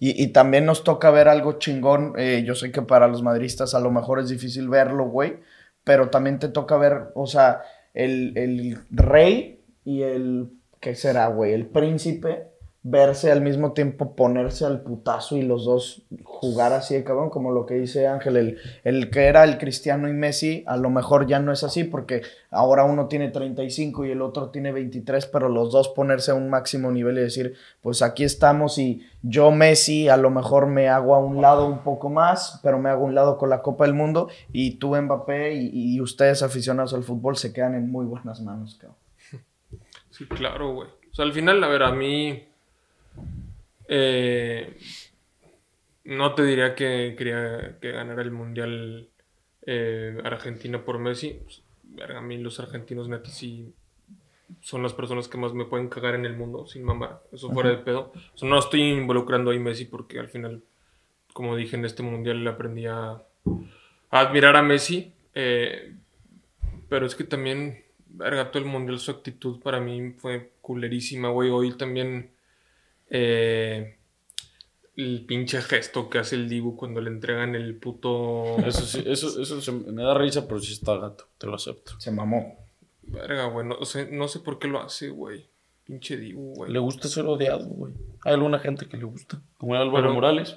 Y, también nos toca ver algo chingón. Eh, yo sé que para los madristas a lo mejor es difícil verlo, güey. Pero también te toca ver, o sea, el, el rey y el. ¿Qué será, güey? El príncipe verse al mismo tiempo, ponerse al putazo y los dos jugar así de cabrón, como lo que dice Ángel, el, que era el Cristiano y Messi, a lo mejor ya no es así porque ahora uno tiene 35 y el otro tiene 23, pero los dos ponerse a un máximo nivel y decir, pues aquí estamos y yo Messi a lo mejor me hago a un lado un poco más, pero me hago un lado con la Copa del Mundo y tú Mbappé y, y ustedes aficionados al fútbol se quedan en muy buenas manos, cabrón. Sí, claro, güey. O sea, al final, a ver, a mí eh, no te diría que quería que ganara el Mundial eh, Argentina por Messi. Pues, a mí los argentinos netos sí son las personas que más me pueden cagar en el mundo, sin mamá, Eso fuera de pedo. no estoy involucrando ahí Messi porque al final, como dije en este mundial, le aprendí a, admirar a Messi. Eh, pero es que también, verga, todo el mundial su actitud para mí fue culerísima, güey. Hoy también eh, el pinche gesto que hace el Dibu cuando le entregan el puto. Eso sí, eso, eso me da risa, pero sí está gato, te lo acepto. Se mamó. Verga, güey, no, no sé por qué lo hace, güey. Pinche Dibu, güey. Le gusta ser odiado, güey. Hay alguna gente que le gusta, como el Álvaro Morales.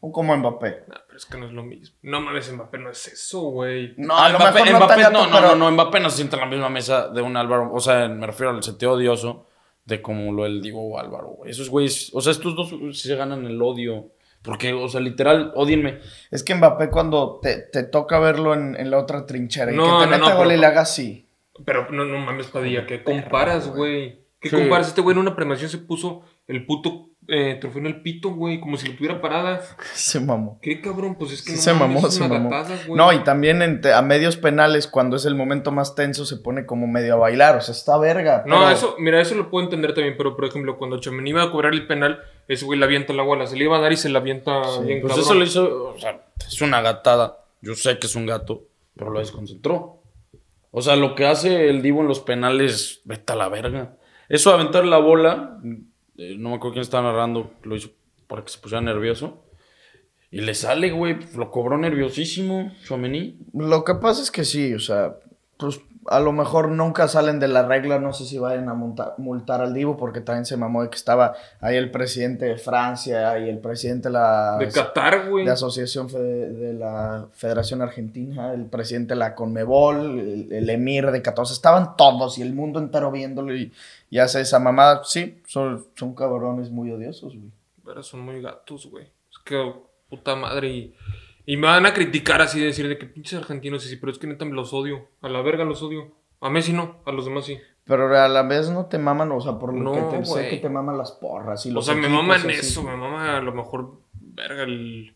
O como Mbappé. No, pero es que no es lo mismo. No mames, Mbappé no es eso, güey. No, ah, Mbappé, no, Mbappé, no, no, no, no, Mbappé no se sienta en la misma mesa de un Álvaro. O sea, me refiero al sentido odioso de como lo el Divo Álvaro, güey. Esos güeyes, o sea, estos dos se ganan el odio. Porque, o sea, literal, odienme. Es que Mbappé cuando te, toca verlo en, la otra trinchera y que te meta gol y le haga así. Pero no, no mames, Padilla, ¿qué comparas, güey? ¿Qué comparas? Este güey en una premación se puso el puto eh, en el pito, güey, como si lo tuviera parada. Se mamó. ¿Qué cabrón? Pues es que no se mamó, mamó. no, y también a medios penales, cuando es el momento más tenso, se pone como medio a bailar, o sea, está verga. No, eso, mira, eso lo puedo entender también, pero por ejemplo, cuando Chamen iba a cobrar el penal, ese güey le avienta la bola. se le iba a dar y se la avienta sí, bien Pues eso lo hizo, o sea, es una gatada. Yo sé que es un gato, pero lo desconcentró. O sea, lo que hace el Divo en los penales, vete a la verga. Eso aventar la bola, eh, no me acuerdo quién estaba narrando, lo hizo para que se pusiera nervioso. Y le sale, güey, lo cobró nerviosísimo, Chomení. Lo que pasa es que sí, o sea, pues a lo mejor nunca salen de la regla, no sé si vayan a multar, al Divo, porque también se mamó de que estaba ahí el presidente de Francia y el presidente de la... De Qatar, güey. De Asociación de la Federación Argentina, el presidente de la Conmebol, el, emir de 14. estaban todos y el mundo entero viéndolo y, ya hace esa mamada. Sí, son, son cabrones muy odiosos, güey. Pero son muy gatos, güey. Es que puta madre y... Y me van a criticar así, de decir de que pinches argentinos, y sí, pero es que neta los odio. A la verga los odio. A Messi no, a los demás sí. Pero a la vez no te maman, o sea, por lo no, que te sé que te maman las porras y los O sea, me maman eso, me maman a lo mejor, verga, el,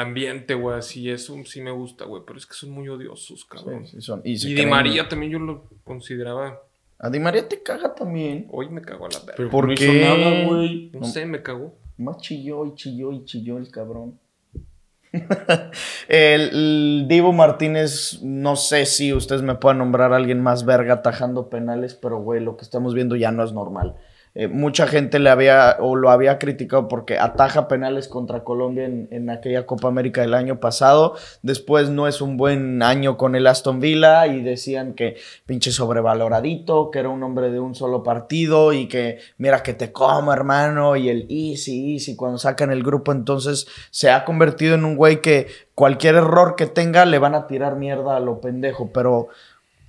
ambiente, güey, así, eso sí me gusta, güey, pero es que son muy odiosos, cabrón. son. Y, y Di María también yo lo consideraba. A Di María te caga también. Hoy me cago a la verga. ¿Por, qué? No, no, sé, me cago más chilló y chilló y chilló el cabrón. el, Divo Martínez, no sé si ustedes me puedan nombrar a alguien más verga tajando penales, pero güey, lo que estamos viendo ya no es normal. Eh, mucha gente le había o lo había criticado porque ataja penales contra Colombia en, en, aquella Copa América del año pasado. Después no es un buen año con el Aston Villa y decían que pinche sobrevaloradito, que era un hombre de un solo partido y que mira que te como, hermano, y el easy, easy, cuando sacan el grupo, entonces se ha convertido en un güey que cualquier error que tenga le van a tirar mierda a lo pendejo, pero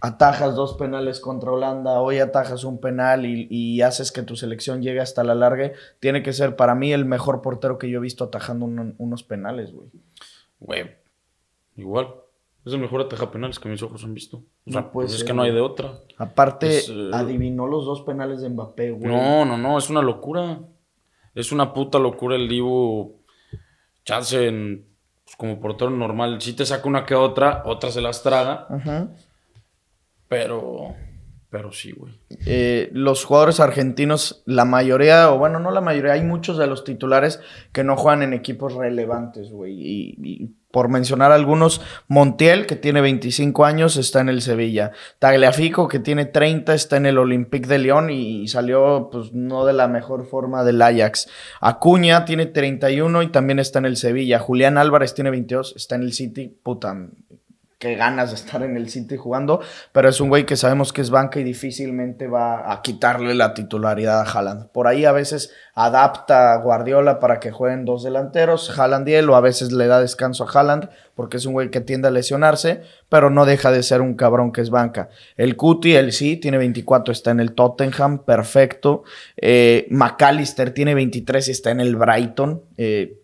atajas dos penales contra Holanda, hoy atajas un penal y, haces que tu selección llegue hasta la larga, tiene que ser para mí el mejor portero que yo he visto atajando unos penales, güey. Güey, igual. Es el mejor ataja penales que mis ojos han visto. pues es que no hay de otra. Aparte, eh, adivinó los dos penales de Mbappé, güey. No, no, no, es una locura. Es una puta locura el Divo. Chance pues, como portero normal. Si te saca una que otra, otra se las traga. Ajá. Pero, pero sí, güey. Eh, los jugadores argentinos, la mayoría, o bueno, no la mayoría, hay muchos de los titulares que no juegan en equipos relevantes, güey. Y, por mencionar algunos, Montiel, que tiene 25 años, está en el Sevilla. Tagliafico, que tiene 30, está en el Olympique de Lyon y, salió, pues, no de la mejor forma del Ajax. Acuña tiene 31 y también está en el Sevilla. Julián Álvarez tiene 22, está en el City. Puta, qué ganas de estar en el City jugando, pero es un güey que sabemos que es banca y difícilmente va a quitarle la titularidad a Haaland. Por ahí a veces adapta a Guardiola para que jueguen dos delanteros, Haaland y él, o a veces le da descanso a Haaland porque es un güey que tiende a lesionarse, pero no deja de ser un cabrón que es banca. El Cuti, el sí, tiene 24, está en el Tottenham, perfecto. Eh, McAllister tiene 23 y está en el Brighton. Eh,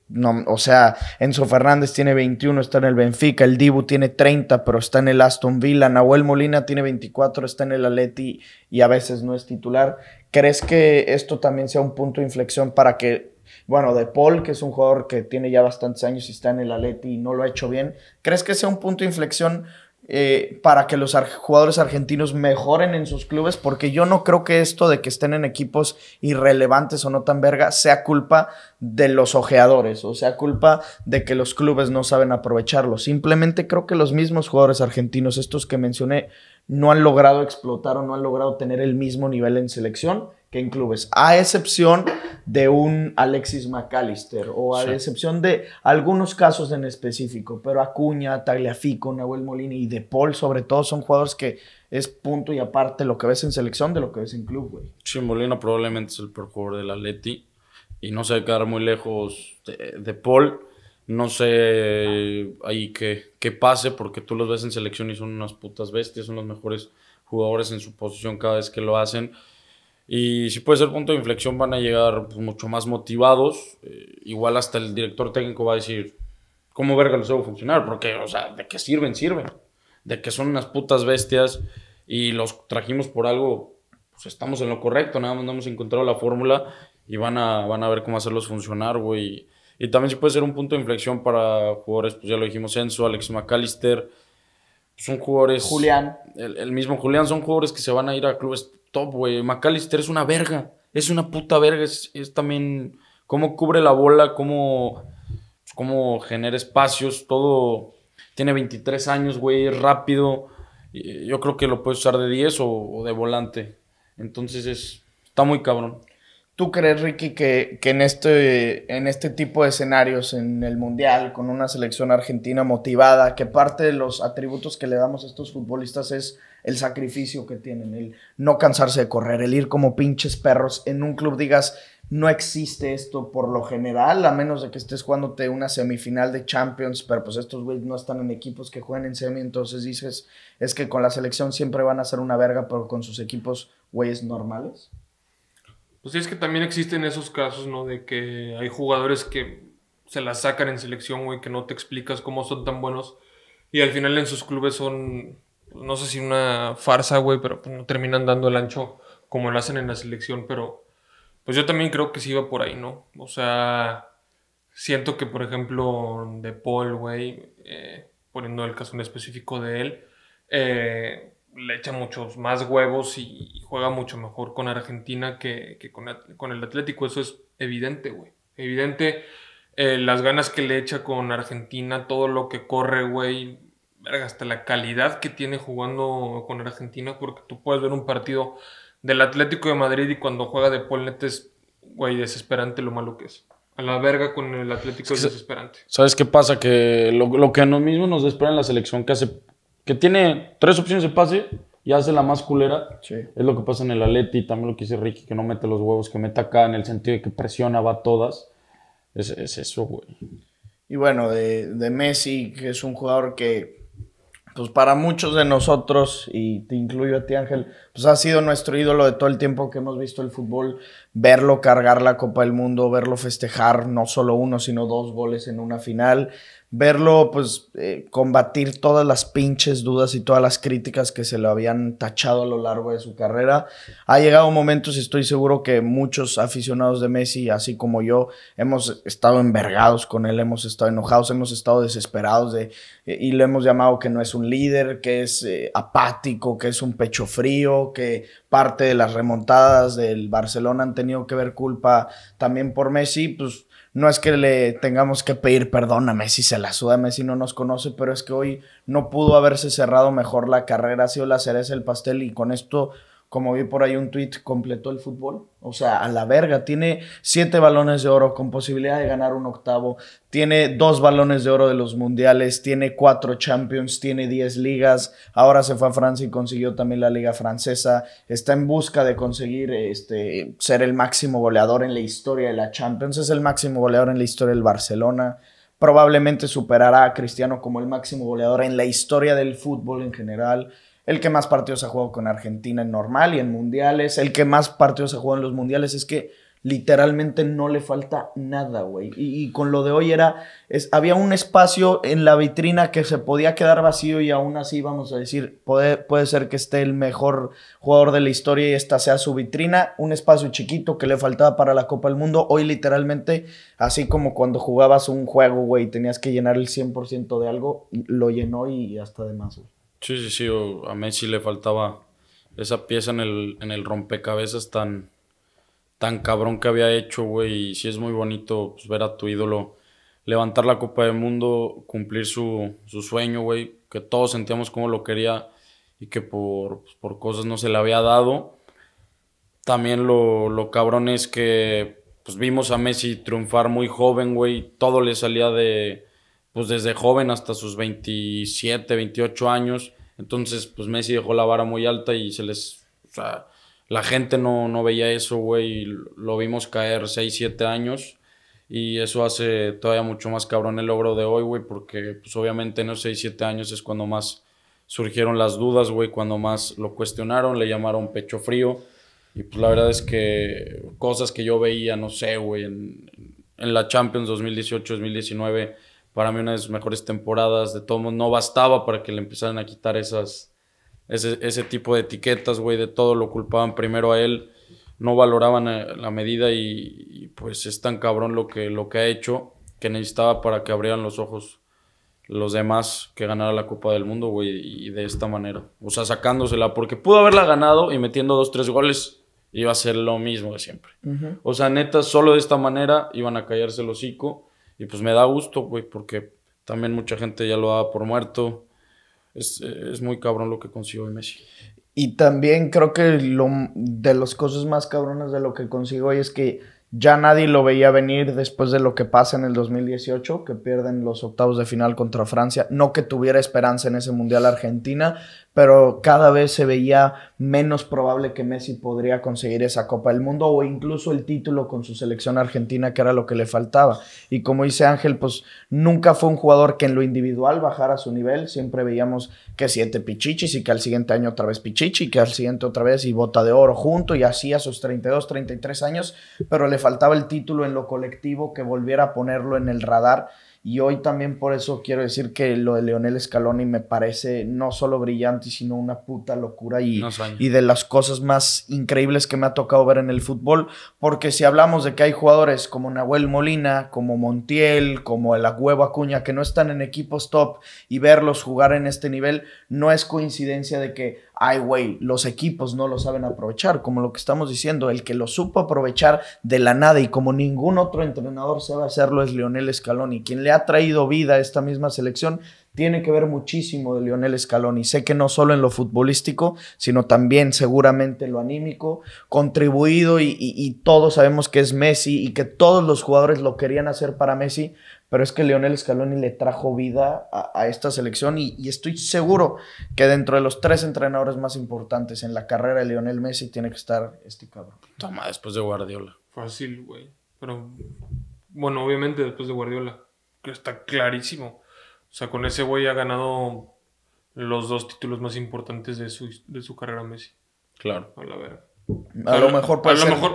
o sea, Enzo Fernández tiene 21, está en el Benfica, el Dibu tiene 30, pero está en el Aston Villa, Nahuel Molina tiene 24, está en el Atleti y a veces no es titular. ¿Crees que esto también sea un punto de inflexión para que, bueno, De Paul, que es un jugador que tiene ya bastantes años y está en el Atleti y no lo ha hecho bien, ¿crees que sea un punto de inflexión eh, para que los jugadores argentinos mejoren en sus clubes, porque yo no creo que esto de que estén en equipos irrelevantes o no tan verga sea culpa de los ojeadores o sea culpa de que los clubes no saben aprovecharlo. Simplemente creo que los mismos jugadores argentinos, estos que mencioné, no han logrado explotar o no han logrado tener el mismo nivel en selección que en clubes, a excepción de un Alexis McAllister o a excepción de algunos casos en específico, pero Acuña, Tagliafico, Nahuel Molina y De Paul sobre todo son jugadores que es punto y aparte lo que ves en selección de lo que ves en club, güey. Sí, Molina probablemente es el peor jugador del Atleti y no se va a quedar muy lejos de, Paul. No sé ahí qué, qué pase porque tú los ves en selección y son unas putas bestias, son los mejores jugadores en su posición cada vez que lo hacen. Y si puede ser punto de inflexión, van a llegar pues, mucho más motivados. Eh, igual hasta el director técnico va a decir, ¿cómo verga los debo funcionar? Porque, o sea, ¿de qué sirven? Sirven. De que son unas putas bestias y los trajimos por algo, pues estamos en lo correcto, nada más no hemos encontrado la fórmula y van a, van a ver cómo hacerlos funcionar, güey. Y también si puede ser un punto de inflexión para jugadores, pues ya lo dijimos, Enzo, Alex McAllister, son jugadores... Julián. el, mismo Julián, son jugadores que se van a ir a clubes top, güey. McAllister es una verga. Es una puta verga. Es, también cómo cubre la bola, cómo, cómo genera espacios, todo. Tiene 23 años, güey, es rápido. Yo creo que lo puedes usar de 10 o, de volante. Entonces es, está muy cabrón. ¿Tú crees, Ricky, que, que, en, este, en este tipo de escenarios, en el Mundial, con una selección argentina motivada, que parte de los atributos que le damos a estos futbolistas es el sacrificio que tienen, el no cansarse de correr, el ir como pinches perros en un club, digas, no existe esto por lo general, a menos de que estés jugándote una semifinal de Champions, pero pues estos güeyes no están en equipos que juegan en semi, entonces dices, es que con la selección siempre van a ser una verga, pero con sus equipos güeyes normales. Pues es que también existen esos casos, ¿no? De que hay jugadores que se las sacan en selección, güey, que no te explicas cómo son tan buenos y al final en sus clubes son no sé si una farsa, güey, pero pues, no terminan dando el ancho como lo hacen en la selección, pero pues yo también creo que sí iba por ahí, ¿no? O sea, siento que, por ejemplo, De Paul, güey, eh, poniendo el caso en específico de él, eh, le echa muchos más huevos y, juega mucho mejor con Argentina que, con, el Atlético. Eso es evidente, güey. Evidente eh, las ganas que le echa con Argentina, todo lo que corre, güey verga hasta la calidad que tiene jugando con el Argentina, porque tú puedes ver un partido del Atlético de Madrid y cuando juega de Polnet es, güey, desesperante lo malo que es. A la verga con el Atlético es, desesperante. ¿Sabes qué pasa? Que lo, que a nosotros mismo nos desespera en la selección, que hace que tiene tres opciones de pase y hace la más culera. Es lo que pasa en el Atleti, también lo que dice Ricky, que no mete los huevos, que meta acá en el sentido de que presiona, va todas. Es, eso, güey. Y bueno, de, de Messi, que es un jugador que pues para muchos de nosotros, y te incluyo a ti Ángel, pues ha sido nuestro ídolo de todo el tiempo que hemos visto el fútbol, verlo cargar la Copa del Mundo, verlo festejar no solo uno, sino dos goles en una final, verlo pues eh, combatir todas las pinches dudas y todas las críticas que se le habían tachado a lo largo de su carrera. Ha llegado momentos, estoy seguro que muchos aficionados de Messi, así como yo, hemos estado envergados con él, hemos estado enojados, hemos estado desesperados de, eh, y le hemos llamado que no es un líder, que es eh, apático, que es un pecho frío, que parte de las remontadas del Barcelona han tenido que ver culpa también por Messi, pues no es que le tengamos que pedir perdón a Messi, se la suda, Messi no nos conoce, pero es que hoy no pudo haberse cerrado mejor la carrera, ha sido la cereza el pastel y con esto como vi por ahí un tweet, completó el fútbol. O sea, a la verga. Tiene siete balones de oro con posibilidad de ganar un octavo. Tiene dos balones de oro de los mundiales. Tiene cuatro champions. Tiene diez ligas. Ahora se fue a Francia y consiguió también la liga francesa. Está en busca de conseguir este, ser el máximo goleador en la historia de la Champions. Es el máximo goleador en la historia del Barcelona. Probablemente superará a Cristiano como el máximo goleador en la historia del fútbol en general el que más partidos ha jugado con Argentina en normal y en mundiales, el que más partidos ha jugado en los mundiales, es que literalmente no le falta nada, güey. Y, con lo de hoy era, había un espacio en la vitrina que se podía quedar vacío y aún así, vamos a decir, puede, puede ser que esté el mejor jugador de la historia y esta sea su vitrina, un espacio chiquito que le faltaba para la Copa del Mundo. Hoy literalmente, así como cuando jugabas un juego, güey, tenías que llenar el 100% de algo, lo llenó y hasta de más, Sí, sí, sí. a Messi le faltaba esa pieza en el, en el rompecabezas tan, tan cabrón que había hecho, güey. Y sí es muy bonito pues, ver a tu ídolo levantar la Copa del Mundo, cumplir su, sueño, güey. Que todos sentíamos como lo quería y que por, pues, por cosas no se le había dado. También lo, lo cabrón es que pues, vimos a Messi triunfar muy joven, güey. Todo le salía de pues desde joven hasta sus 27, 28 años. Entonces, pues Messi dejó la vara muy alta y se les... O sea, la gente no, no veía eso, güey. Lo vimos caer 6, 7 años. Y eso hace todavía mucho más cabrón el logro de hoy, güey, porque pues obviamente en esos 6, 7 años es cuando más surgieron las dudas, güey, cuando más lo cuestionaron, le llamaron pecho frío. Y pues la verdad es que cosas que yo veía, no sé, güey, en, en la Champions 2018-2019 para mí una de sus mejores temporadas. De todo no bastaba para que le empezaran a quitar esas, ese, tipo de etiquetas, güey. De todo lo culpaban primero a él. No valoraban eh, la medida y, pues es tan cabrón lo que, lo que ha hecho que necesitaba para que abrieran los ojos los demás que ganara la Copa del Mundo, güey, y de esta manera. O sea, sacándosela, porque pudo haberla ganado y metiendo dos, tres goles, iba a ser lo mismo de siempre. O sea, neta, solo de esta manera iban a callarse el hocico y pues me da gusto, güey, porque también mucha gente ya lo daba por muerto. Es, muy cabrón lo que consiguió Messi. Y también creo que lo, de las cosas más cabronas de lo que consigo hoy es que ya nadie lo veía venir después de lo que pasa en el 2018, que pierden los octavos de final contra Francia. No que tuviera esperanza en ese Mundial Argentina, pero cada vez se veía menos probable que Messi podría conseguir esa Copa del Mundo o incluso el título con su selección argentina, que era lo que le faltaba. Y como dice Ángel, pues nunca fue un jugador que en lo individual bajara su nivel, siempre veíamos que siete pichichis y que al siguiente año otra vez pichichi y que al siguiente otra vez y bota de oro junto y así a sus 32, 33 años, pero le faltaba el título en lo colectivo que volviera a ponerlo en el radar y hoy también por eso quiero decir que lo de Leonel Scaloni me parece no solo brillante, sino una puta locura y, y de las cosas más increíbles que me ha tocado ver en el fútbol. Porque si hablamos de que hay jugadores como Nahuel Molina, como Montiel, como el Agüevo Acuña, que no están en equipos top y verlos jugar en este nivel, no es coincidencia de que ay, güey, los equipos no lo saben aprovechar, como lo que estamos diciendo, el que lo supo aprovechar de la nada y como ningún otro entrenador sabe hacerlo es Lionel Scaloni, quien le ha traído vida a esta misma selección. Tiene que ver muchísimo de Lionel Scaloni. Sé que no solo en lo futbolístico, sino también seguramente en lo anímico, contribuido y, y todos sabemos que es Messi y que todos los jugadores lo querían hacer para Messi, pero es que Lionel Scaloni le trajo vida a, esta selección y, estoy seguro que dentro de los tres entrenadores más importantes en la carrera de Leonel Messi tiene que estar este cabrón. Toma, después de Guardiola. Fácil, güey. Pero, bueno, obviamente después de Guardiola, que está clarísimo. O sea, con ese güey ha ganado los dos títulos más importantes de su, de su carrera Messi. Claro. A la verga. A, lo mejor a Lo mejor,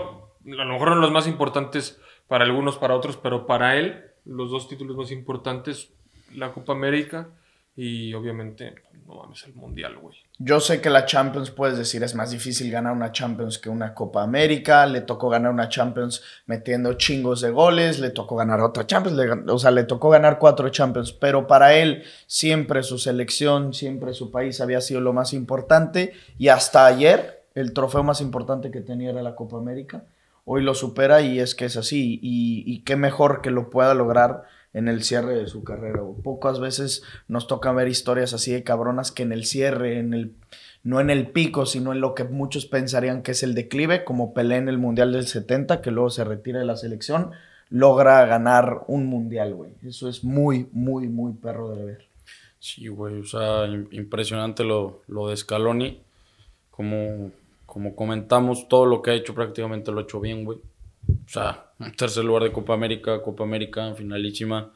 a lo mejor no los más importantes para algunos, para otros, pero para él los dos títulos más importantes, la Copa América y obviamente, no mames, el Mundial, güey. Yo sé que la Champions, puedes decir, es más difícil ganar una Champions que una Copa América. Le tocó ganar una Champions metiendo chingos de goles, le tocó ganar otra Champions, o sea, le tocó ganar cuatro Champions, pero para él siempre su selección, siempre su país había sido lo más importante y hasta ayer el trofeo más importante que tenía era la Copa América hoy lo supera y es que es así. Y, qué mejor que lo pueda lograr en el cierre de su carrera. Pocas veces nos toca ver historias así de cabronas que en el cierre, en el no en el pico, sino en lo que muchos pensarían que es el declive, como Pelé en el Mundial del 70, que luego se retira de la selección, logra ganar un Mundial, güey. Eso es muy, muy, muy perro de ver. Sí, güey, o sea, impresionante lo, lo de Scaloni, como como comentamos, todo lo que ha hecho prácticamente lo ha hecho bien, güey. O sea, tercer lugar de Copa América, Copa América, finalísima,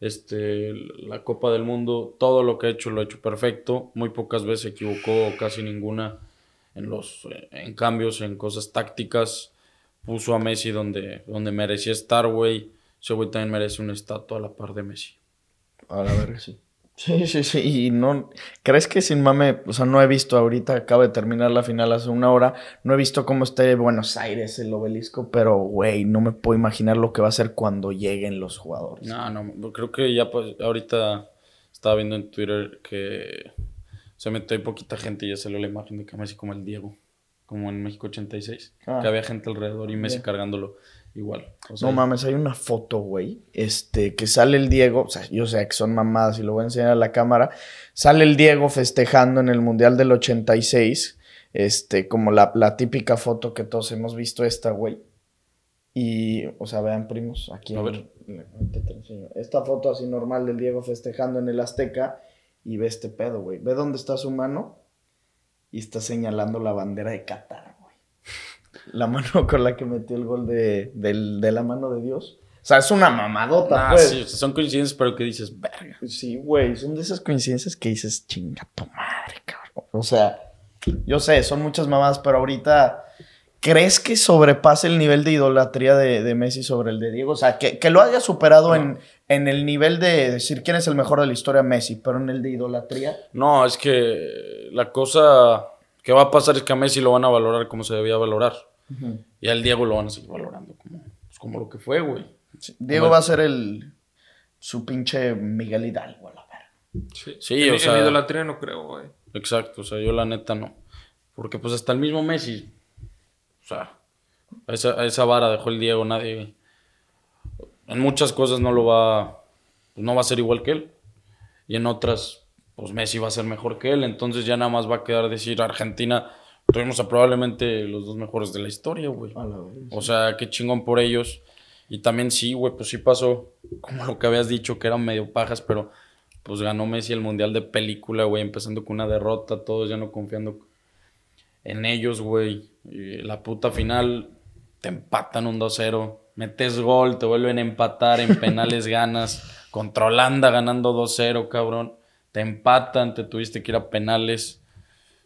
este, la Copa del Mundo, todo lo que ha hecho lo ha hecho perfecto. Muy pocas veces se equivocó, casi ninguna, en los en cambios, en cosas tácticas. Puso a Messi donde, donde merecía estar, güey. Ese güey también merece una estatua a la par de Messi. A la verga, sí. Sí, sí, sí. Y no. ¿Crees que sin mame? O sea, no he visto ahorita, acaba de terminar la final hace una hora. No he visto cómo esté Buenos Aires el obelisco, pero güey, no me puedo imaginar lo que va a ser cuando lleguen los jugadores. No, no, creo que ya pues, ahorita estaba viendo en Twitter que se metió poquita gente y ya salió la imagen de que Messi como el Diego, como en México 86, ah. que había gente alrededor y Messi cargándolo. Igual. no mames, hay una foto, güey, este, que sale el Diego, o sea, yo sé que son mamadas y lo voy a enseñar a la cámara, sale el Diego festejando en el Mundial del 86, este, como la, típica foto que todos hemos visto esta, güey. Y, o sea, vean, primos, aquí. A ver. enseño. Esta foto así normal del Diego festejando en el Azteca y ve este pedo, güey. Ve dónde está su mano y está señalando la bandera de Qatar la mano con la que metió el gol de, la mano de Dios. O sea, es una mamadota. Ah, pues. son coincidencias, pero que dices, verga. Sí, güey, son de esas coincidencias que dices, chinga tu madre, cabrón. O sea, yo sé, son muchas mamadas, pero ahorita, ¿crees que sobrepase el nivel de idolatría de, Messi sobre el de Diego? O sea, que, que lo haya superado en, en el nivel de decir quién es el mejor de la historia, Messi, pero en el de idolatría. No, es que la cosa ¿Qué va a pasar? Es que a Messi lo van a valorar como se debía valorar. Y al Diego lo van a seguir valorando como, pues, como lo que fue, güey. Diego va a ser el su pinche Miguel Hidalgo, a la Sí, sí o sea. El idolatría no creo, güey. Exacto, o sea, yo la neta no. Porque pues hasta el mismo Messi, o sea, esa, vara dejó el Diego, nadie. En muchas cosas no lo va, no va a ser igual que él. Y en otras, pues Messi va a ser mejor que él, entonces ya nada más va a quedar decir Argentina, tuvimos a probablemente los dos mejores de la historia, güey. O sea, qué chingón por ellos. Y también sí, güey, pues sí pasó, como lo que habías dicho, que eran medio pajas, pero pues ganó Messi el Mundial de película, güey, empezando con una derrota, todos ya no confiando en ellos, güey. La puta final, te empatan un 2-0, metes gol, te vuelven a empatar, en penales ganas, contra Holanda ganando 2-0, cabrón te empatan, te tuviste que ir a penales.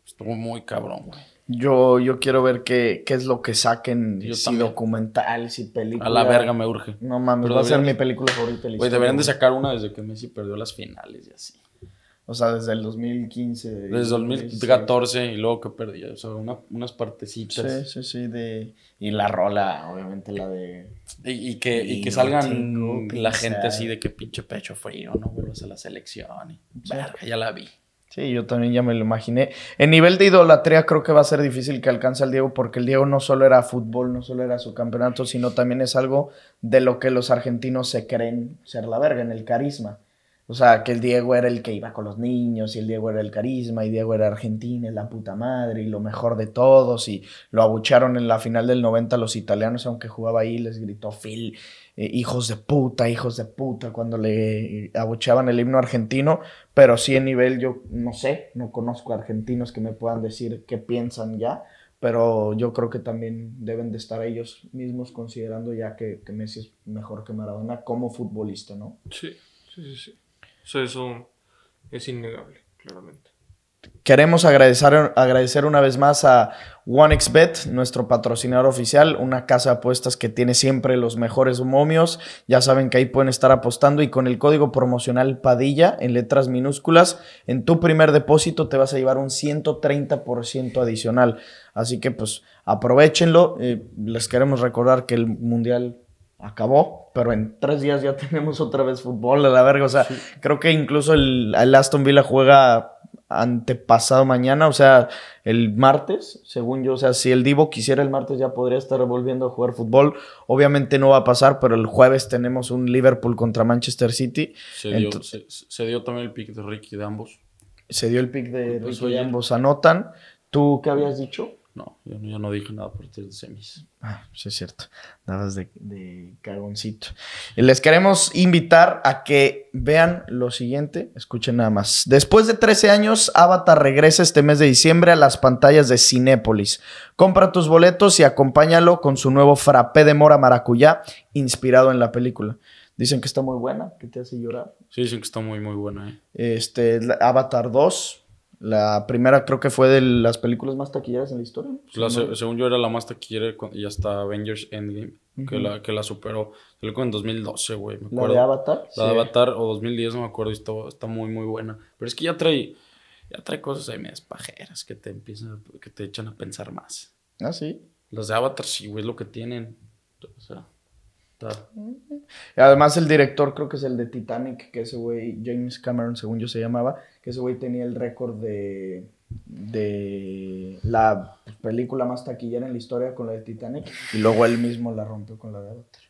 Estuvo muy cabrón, güey. Yo, yo quiero ver qué, qué es lo que saquen, si documentales, y películas. A la verga me urge. No mames, va a ser mi película favorita. Güey, deberían de sacar una desde que Messi perdió las finales y así. O sea, desde el 2015. Desde 2014 y luego que perdí, o sea, unas partecitas. Sí, sí, sí, de... Y la rola, obviamente la de... Y, que, que salgan la gente así de que pinche pecho frío, no vuelvas a la selección. ya la vi. Sí, yo también ya me lo imaginé. En nivel de idolatría creo que va a ser difícil que alcance al Diego porque el Diego no solo era fútbol, no solo era su campeonato, sino también es algo de lo que los argentinos se creen ser la verga, en el carisma. O sea, que el Diego era el que iba con los niños, y el Diego era el carisma, y Diego era argentino y la puta madre, y lo mejor de todos, y lo abucharon en la final del 90 los italianos, aunque jugaba ahí, les gritó Phil, eh, hijos de puta, hijos de puta, cuando le abuchaban el himno argentino, pero sí en nivel, yo no sé, no conozco argentinos que me puedan decir qué piensan ya, pero yo creo que también deben de estar ellos mismos considerando ya que, que Messi es mejor que Maradona como futbolista, ¿no? Sí, sí, sí. sí eso es innegable, claramente. Queremos agradecer, agradecer una vez más a OneXBet, nuestro patrocinador oficial, una casa de apuestas que tiene siempre los mejores momios. Ya saben que ahí pueden estar apostando y con el código promocional Padilla en letras minúsculas, en tu primer depósito te vas a llevar un 130% adicional. Así que pues aprovechenlo. Eh, les queremos recordar que el Mundial acabó, pero en tres días ya tenemos otra vez fútbol a la verga. O sea, creo que incluso el, Aston Villa juega antepasado mañana, o sea, el martes, según yo. O sea, si el Divo quisiera el martes ya podría estar volviendo a jugar fútbol. Obviamente no va a pasar, pero el jueves tenemos un Liverpool contra Manchester City. Se, dio, también el pick de Ricky de ambos. Se dio el pick de pues Ricky de ambos. Anotan. ¿Tú qué habías dicho? No, yo no, dije nada a partir de semis. Ah, sí es cierto. Nada de, de carboncito. Eh, les queremos invitar a que vean lo siguiente. Escuchen nada más. Después de 13 años, Avatar regresa este mes de diciembre a las pantallas de Cinépolis. Compra tus boletos y acompáñalo con su nuevo frappé de mora maracuyá inspirado en la película. Dicen que está muy buena, que te hace llorar. Sí, dicen que está muy, muy buena. ¿eh? Este, Avatar 2, la primera creo que fue de las películas más taquilleras en la historia. según yo era la más taquillera y hasta Avengers Endgame, que, la, que la superó. en 2012, güey, ¿La de Avatar? La de Avatar o 2010, no me acuerdo, y está, muy, muy buena. Pero es que ya trae, ya trae cosas ahí medias pajeras que te empiezan, que te echan a pensar más. Ah, sí. Las de Avatar sí, güey, es lo que tienen. O sea... Además, el director creo que es el de Titanic, que ese güey, James Cameron, según yo se llamaba, que ese güey tenía el récord de, la película más taquillera en la historia con la de Titanic y luego él mismo la rompió con la de Avatar.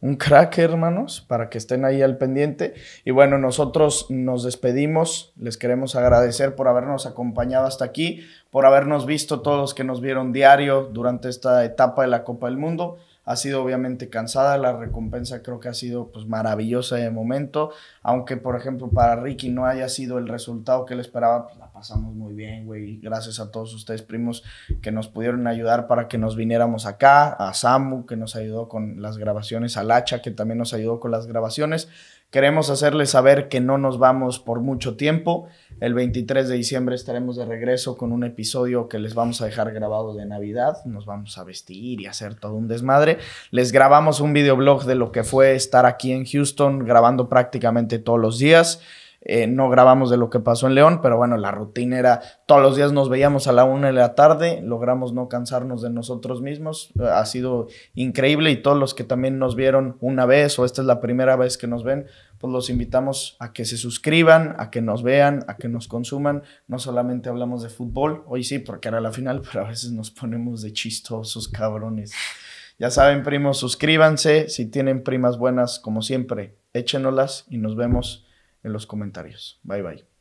Un crack, hermanos, para que estén ahí al pendiente. Y bueno, nosotros nos despedimos. Les queremos agradecer por habernos acompañado hasta aquí, por habernos visto todos los que nos vieron diario durante esta etapa de la Copa del Mundo ha sido obviamente cansada, la recompensa creo que ha sido pues maravillosa de momento, aunque por ejemplo para Ricky no haya sido el resultado que él esperaba, pues, la pasamos muy bien, güey, gracias a todos ustedes primos que nos pudieron ayudar para que nos viniéramos acá, a Samu que nos ayudó con las grabaciones, a Lacha que también nos ayudó con las grabaciones. Queremos hacerles saber que no nos vamos por mucho tiempo. El 23 de diciembre estaremos de regreso con un episodio que les vamos a dejar grabado de Navidad. Nos vamos a vestir y hacer todo un desmadre. Les grabamos un videoblog de lo que fue estar aquí en Houston grabando prácticamente todos los días. Eh, no grabamos de lo que pasó en León, pero bueno, la rutina era todos los días nos veíamos a la una de la tarde, logramos no cansarnos de nosotros mismos, eh, ha sido increíble y todos los que también nos vieron una vez o esta es la primera vez que nos ven, pues los invitamos a que se suscriban, a que nos vean, a que nos consuman. No solamente hablamos de fútbol, hoy sí, porque era la final, pero a veces nos ponemos de chistosos cabrones. Ya saben, primos, suscríbanse. Si tienen primas buenas, como siempre, échenolas y nos vemos en los comentarios. Bye bye.